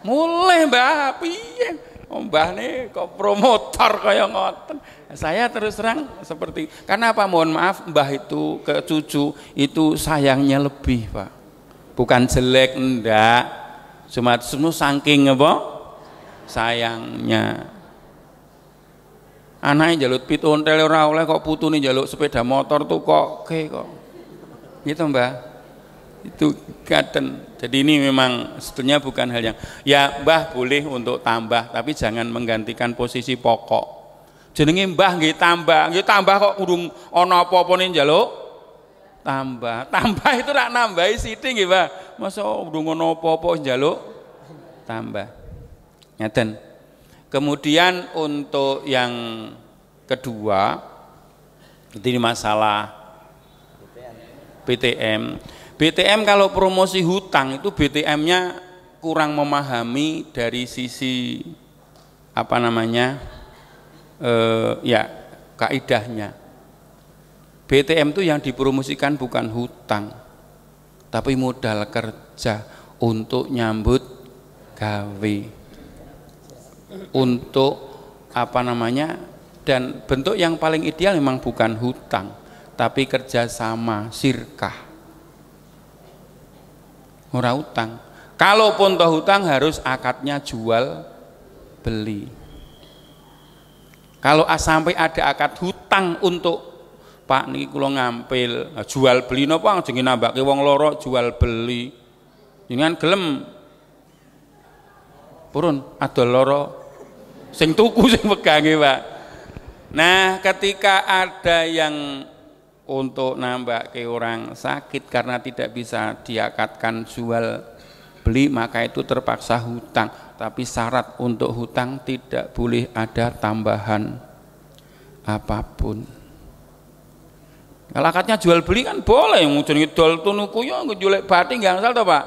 [SPEAKER 1] Mulih Mbah, piye? Oh, mbah nih, kok promotor kaya ngoten. Saya terus terang seperti karena apa? Mohon maaf, Mbah itu ke cucu itu sayangnya lebih, Pak. Bukan jelek ndak. Cuma semua saking apa? Sayangnya. Anaknya jalur piton ontel oleh kok putu nih jalur sepeda motor tuh kok oke kok. Gitu, Mbah. Itu katen. Jadi ini memang sebetulnya bukan hal yang ya Mbah boleh untuk tambah tapi jangan menggantikan posisi pokok jenenge mbah nggih tambah nggih tambah kok urung ana apa-apa ning njaluk tambah tambah itu rak nambahi sithik nggih Pak masa urung ana apa-apa njaluk tambah ngaten kemudian untuk yang kedua ini masalah BTM BTM kalau promosi hutang itu BTM-nya kurang memahami dari sisi apa namanya eh, ya kaidahnya. BTM itu yang dipromosikan bukan hutang, tapi modal kerja untuk nyambut gawe. Untuk apa namanya? Dan bentuk yang paling ideal memang bukan hutang, tapi kerjasama sirkah. murah hutang Kalaupun toh hutang harus akadnya jual beli. Kalau sampai ada akad hutang untuk Pak niki kula ngampil, nah, jual beli napa jenenge nambake wong loro jual beli. Jenengan gelem purun ada loro sing tuku sing pegange, Pak. Nah, ketika ada yang untuk nambah ke orang sakit karena tidak bisa diakatkan jual beli maka itu terpaksa hutang tapi syarat untuk hutang tidak boleh ada tambahan apapun kalau akadnya jual beli kan boleh mujur ngidol tunuku ya ngejulek batin nggak salah toh Pak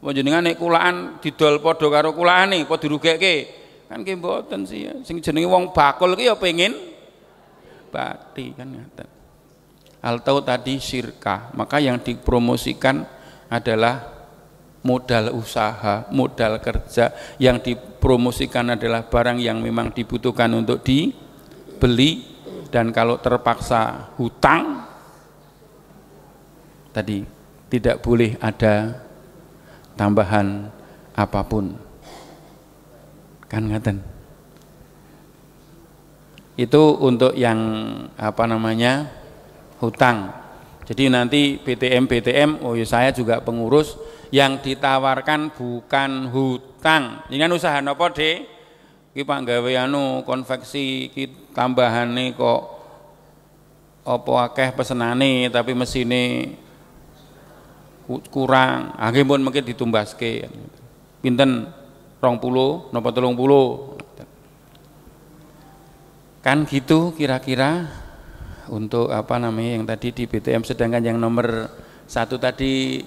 [SPEAKER 1] mau jenengan nek kulaan didol podo karo kulaan nih podo ke, kan ki mboten sih ya sing jenengi wong bakul ki ya pengen bati kan ngaten tahu tadi syirka. maka yang dipromosikan adalah modal usaha, modal kerja yang dipromosikan adalah barang yang memang dibutuhkan untuk dibeli dan kalau terpaksa hutang tadi tidak boleh ada tambahan apapun. Kan ngaten. Itu untuk yang apa namanya? hutang. Jadi nanti ptm ptm, oh ya saya juga pengurus yang ditawarkan bukan hutang. Dengan usaha nopo deh kita Pak gawe anu konveksi tambahan nih kok apa akeh pesenane tapi mesinnya kurang. Akhir pun mungkin ditumbaske. Pinten rong puluh, nopo telung puluh. Kan gitu kira-kira untuk apa namanya yang tadi di BTM sedangkan yang nomor satu tadi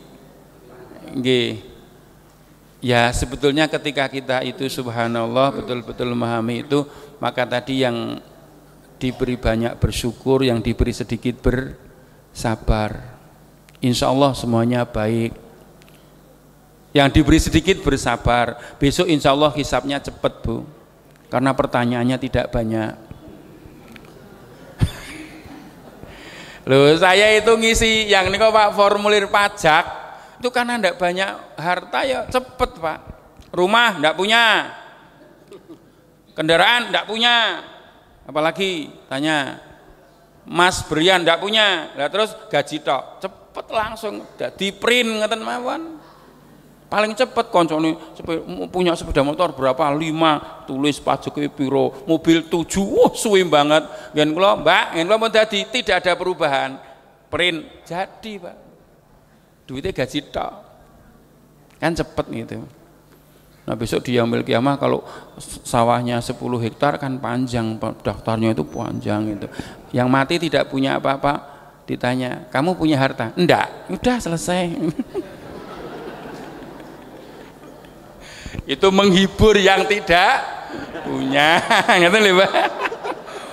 [SPEAKER 1] Ya sebetulnya ketika kita itu subhanallah betul-betul memahami itu maka tadi yang diberi banyak bersyukur yang diberi sedikit bersabar insya Allah semuanya baik yang diberi sedikit bersabar besok insya Allah hisapnya cepat bu karena pertanyaannya tidak banyak loh saya itu ngisi yang ini kok pak formulir pajak itu karena tidak banyak harta ya cepet pak rumah tidak punya kendaraan tidak punya apalagi tanya mas berian tidak punya lah terus gaji tok cepet langsung di print ngeten mawon paling cepet koncone punya sepeda motor berapa lima tulis pajak e piro mobil tujuh wah oh, suwi banget gen kula mbak gen kula tidak ada perubahan print jadi pak duitnya gaji tak kan cepet gitu nah besok diambil kiamah kalau sawahnya 10 hektar kan panjang daftarnya itu panjang gitu yang mati tidak punya apa-apa ditanya kamu punya harta enggak udah selesai itu menghibur yang tidak punya ngerti lho Pak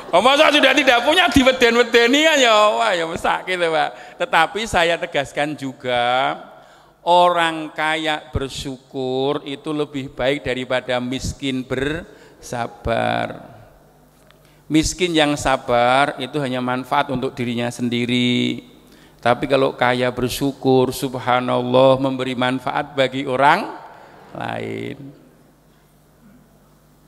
[SPEAKER 1] Oh, masa sudah tidak punya di weden wedeni kan? ya, wah ya besar gitu Pak. Tetapi saya tegaskan juga orang kaya bersyukur itu lebih baik daripada miskin bersabar. Miskin yang sabar itu hanya manfaat untuk dirinya sendiri. Tapi kalau kaya bersyukur, subhanallah memberi manfaat bagi orang lain.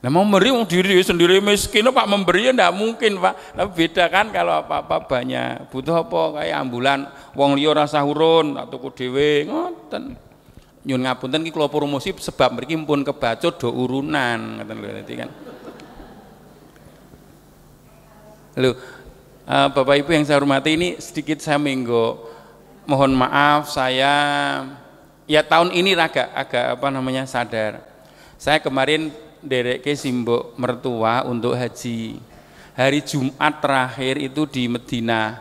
[SPEAKER 1] Nah memberi diri sendiri miskin Pak memberi tidak ya mungkin Pak. Tapi beda kan kalau apa-apa banyak. Butuh apa kayak ambulan wong liya ora hurun atau dhewe ngoten. Nyun ngapunten iki kula promosi sebab mriki pun kebacut do urunan ngoten lho nanti kan. Lho, uh, Bapak Ibu yang saya hormati ini sedikit saya minggu mohon maaf saya ya tahun ini agak agak apa namanya sadar. Saya kemarin dereke simbok mertua untuk haji. Hari Jumat terakhir itu di Medina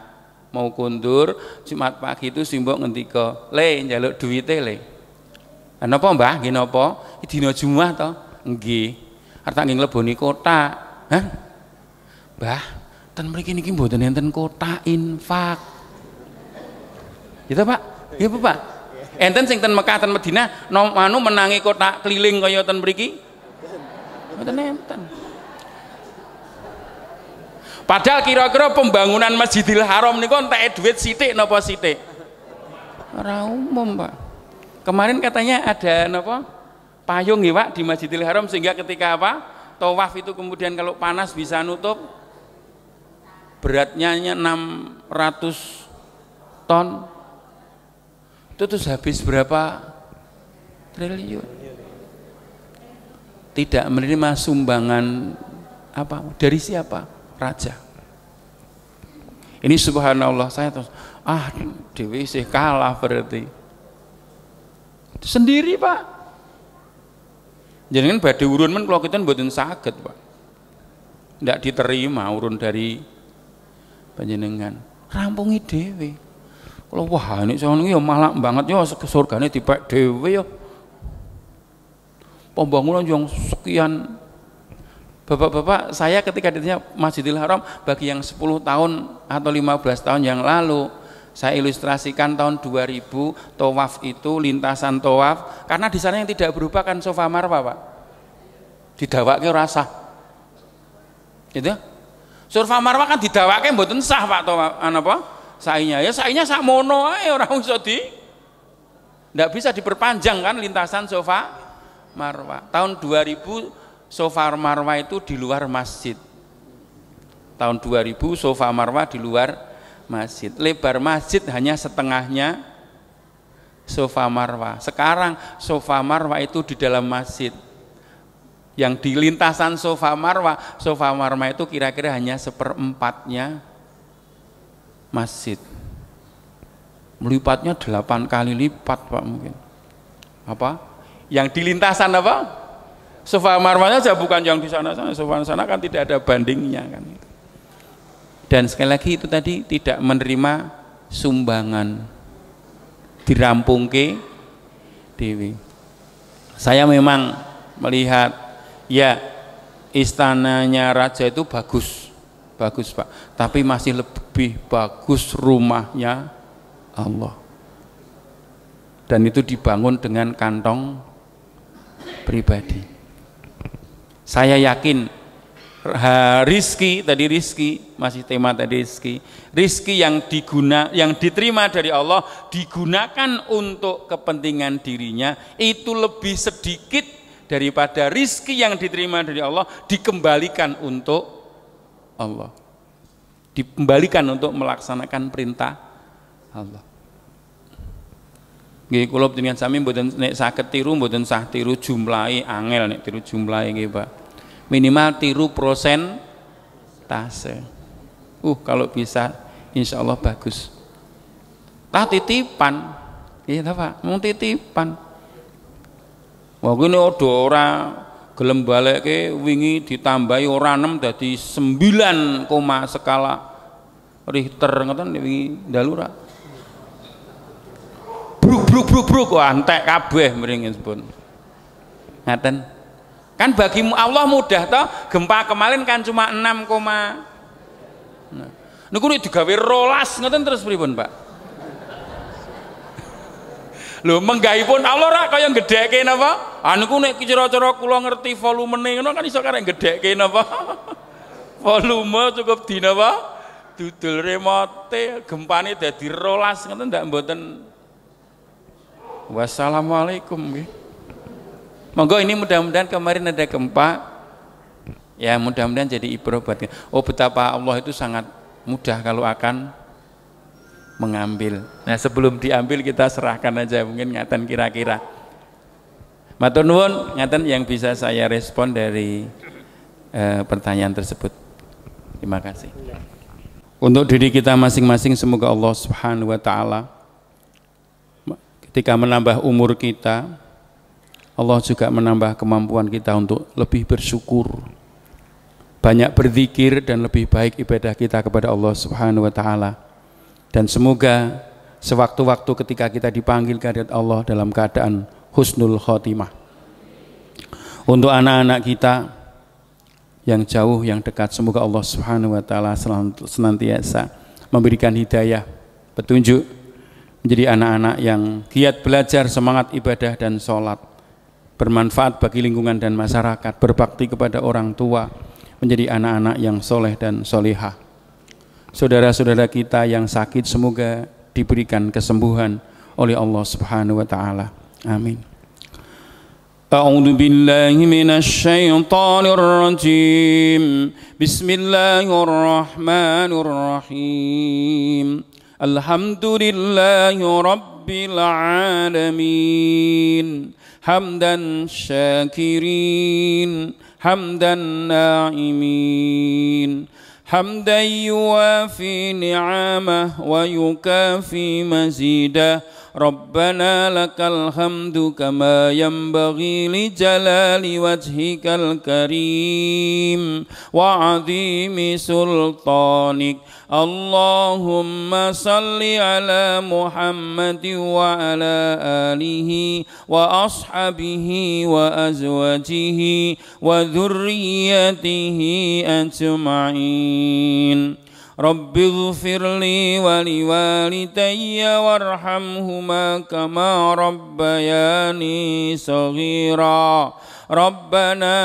[SPEAKER 1] mau kundur Jumat pagi itu simbok ngendika, "Le, njaluk duwite, Le." Lah napa, Mbah? Nggih napa? Dina Jumat to? Nggih. harta tak leboni kota, Hah? Mbah, ten mriki niki mboten enten kota infak. Gitu, Pak? Iya, Pak. Enten sing ten Mekah ten Madinah, nom anu, menangi kota keliling kaya ten mriki Mboten Padahal kira-kira pembangunan Masjidil Haram niku entek duit sithik napa sithik? Ora umum, Pak. Kemarin katanya ada napa? Payung ya, Pak, di Masjidil Haram sehingga ketika apa? Tawaf itu kemudian kalau panas bisa nutup beratnya hanya 600 ton itu terus habis berapa triliun tidak menerima sumbangan apa dari siapa raja ini subhanallah saya terus ah dewi sih kalah berarti sendiri pak jangan badai urun men kalau kita buatin sakit pak tidak diterima urun dari panjenengan rampungi dewi kalau wah ini soalnya ya malak banget ya surganya tipe dewi ya pembangunan yang sekian Bapak-bapak, saya ketika ditanya Masjidil Haram bagi yang 10 tahun atau 15 tahun yang lalu, saya ilustrasikan tahun 2000 tawaf itu lintasan tawaf karena di sana yang tidak berubah kan sofa marwa, Pak. Didawaknya rasa, Gitu. Ya? Sofa marwa kan didawaknya buatan sah, Pak, tawaf anu apa? Sainya. Ya sainya sakmono mono ora usah di Tidak bisa diperpanjang kan lintasan sofa Marwa. Tahun 2000 sofa Marwa itu di luar masjid. Tahun 2000 sofa Marwa di luar masjid. Lebar masjid hanya setengahnya sofa Marwa. Sekarang sofa Marwa itu di dalam masjid. Yang di lintasan sofa Marwa, sofa Marwa itu kira-kira hanya seperempatnya masjid melipatnya delapan kali lipat pak mungkin apa yang di lintasan apa sofa marmanya saja bukan yang di sana sana sofa sana kan tidak ada bandingnya kan dan sekali lagi itu tadi tidak menerima sumbangan dirampung ke Dewi saya memang melihat ya istananya raja itu bagus bagus pak tapi masih lebih bagus rumahnya Allah dan itu dibangun dengan kantong pribadi saya yakin rizki tadi rizki masih tema tadi rizki rizki yang diguna yang diterima dari Allah digunakan untuk kepentingan dirinya itu lebih sedikit daripada rizki yang diterima dari Allah dikembalikan untuk Allah dikembalikan untuk melaksanakan perintah Allah Nggih kula dengan sami mboten nek saged tiru mboten sah tiru jumlahi angel nek tiru jumlahi nggih Pak. Minimal tiru prosen tase. Uh kalau bisa insya Allah bagus. Tah titipan. Iya ta Pak, mung titipan. Wah kene ada ora gelem balekke wingi ditambahi ora 6 sembilan koma skala Richter ngoten wingi dalu bruk-bruk-bruk wah entek kabeh meringin pun. Ngaten. Kan bagi Allah mudah toh, gempa kemarin kan cuma 6, nah. niku nek digawe rolas ngaten terus pripun, Pak? lu Lho pun Allah yang gede gedhekke napa? anu niku nek kira-kira kula ngerti volume ngono kan iso karek gedhekke napa? Volume cukup di napa? Dudul remote gempane dadi rolas ngoten ndak mboten Wassalamualaikum. Monggo ini mudah-mudahan kemarin ada gempa. Ya mudah-mudahan jadi ibroh buat Oh betapa Allah itu sangat mudah kalau akan mengambil. Nah sebelum diambil kita serahkan aja mungkin ngatan kira-kira. Matur nuwun ngatan yang bisa saya respon dari eh, pertanyaan tersebut. Terima kasih. Untuk diri kita masing-masing semoga Allah Subhanahu wa taala ketika menambah umur kita, Allah juga menambah kemampuan kita untuk lebih bersyukur, banyak berzikir dan lebih baik ibadah kita kepada Allah Subhanahu wa taala. Dan semoga sewaktu-waktu ketika kita dipanggil kehadirat Allah dalam keadaan husnul khotimah. Untuk anak-anak kita yang jauh yang dekat semoga Allah Subhanahu wa taala senantiasa memberikan hidayah, petunjuk menjadi anak-anak yang giat belajar, semangat ibadah dan sholat, bermanfaat bagi lingkungan dan masyarakat, berbakti kepada orang tua, menjadi anak-anak yang soleh dan solehah. Saudara-saudara kita yang sakit semoga diberikan kesembuhan oleh Allah Subhanahu wa taala. Amin. أعوذ Billahi من الشيطان الرجيم بسم الحمد لله رب العالمين حمدا شاكرين حمدا ناعمين حمدا يوافي نعمه ويكافي مزيده ربنا لك الحمد كما ينبغي لجلال وجهك الكريم وعظيم سلطانك اللهم صل على محمد وعلى آله وأصحابه وأزواجه وذريته أجمعين رب اغفر لي ولوالدي وارحمهما كما ربياني صغيرا ربنا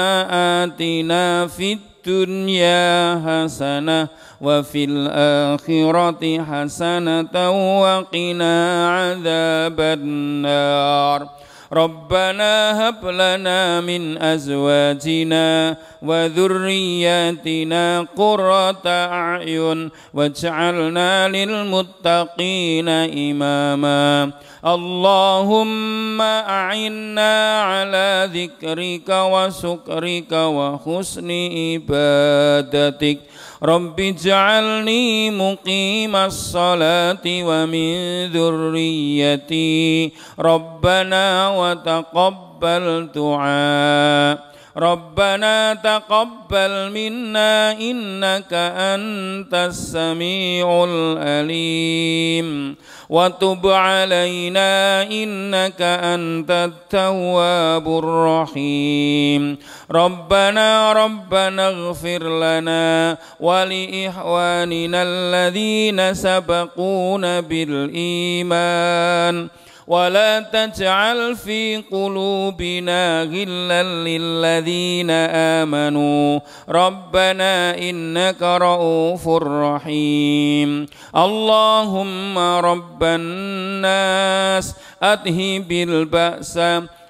[SPEAKER 1] آتنا في الدنيا حسنة وفي الآخرة حسنة وقنا عذاب النار ربنا هب لنا من أزواجنا وذرياتنا قرة أعين واجعلنا للمتقين إماما اللهم أعنا على ذكرك وشكرك وحسن عبادتك رب اجعلني مقيم الصلاة ومن ذريتي ربنا وتقبل دعاء ربنا تقبل منا إنك أنت السميع الأليم وتب علينا إنك أنت التواب الرحيم ربنا ربنا اغفر لنا ولإخواننا الذين سبقونا بالإيمان ولا تجعل في قلوبنا غلا للذين آمنوا ربنا إنك رؤوف رحيم اللهم رب الناس أذهب البأس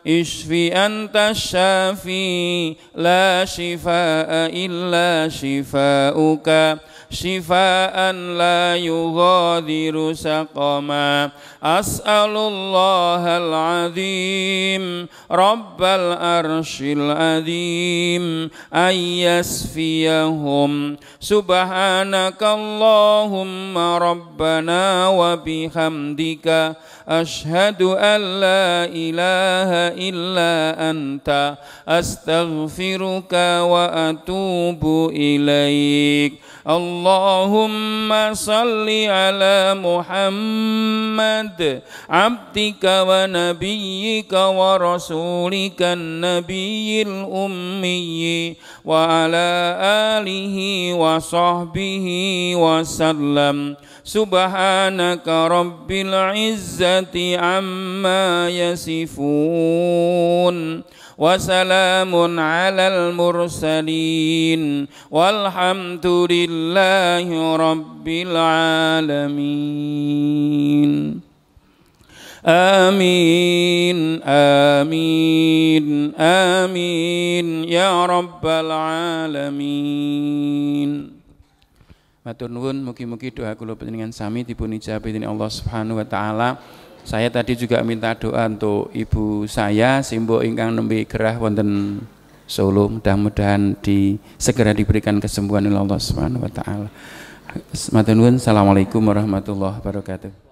[SPEAKER 1] اشف أنت الشافي لا شفاء إلا شفاؤك شفاء لا يغادر سقما أسأل الله العظيم رب الأرش العظيم أن يسفيهم سبحانك اللهم ربنا وبحمدك أشهد أن لا إله إلا أنت أستغفرك وأتوب إليك اللهم صل على محمد عبدك ونبيك ورسولك النبي الأمي وعلى آله وصحبه وسلم سبحانك رب العزة عما يصفون وسلام على المرسلين والحمد لله رب العالمين آمين آمين آمين يا رب العالمين Matur nuwun mugi-mugi doa kula panjenengan sami dipun ijabahi Allah Subhanahu wa taala. Saya tadi juga minta doa untuk ibu saya Simbo ingkang nembe gerah wonten Solo mudah-mudahan di segera diberikan kesembuhan oleh Allah Subhanahu wa taala. Assalamualaikum warahmatullahi wabarakatuh.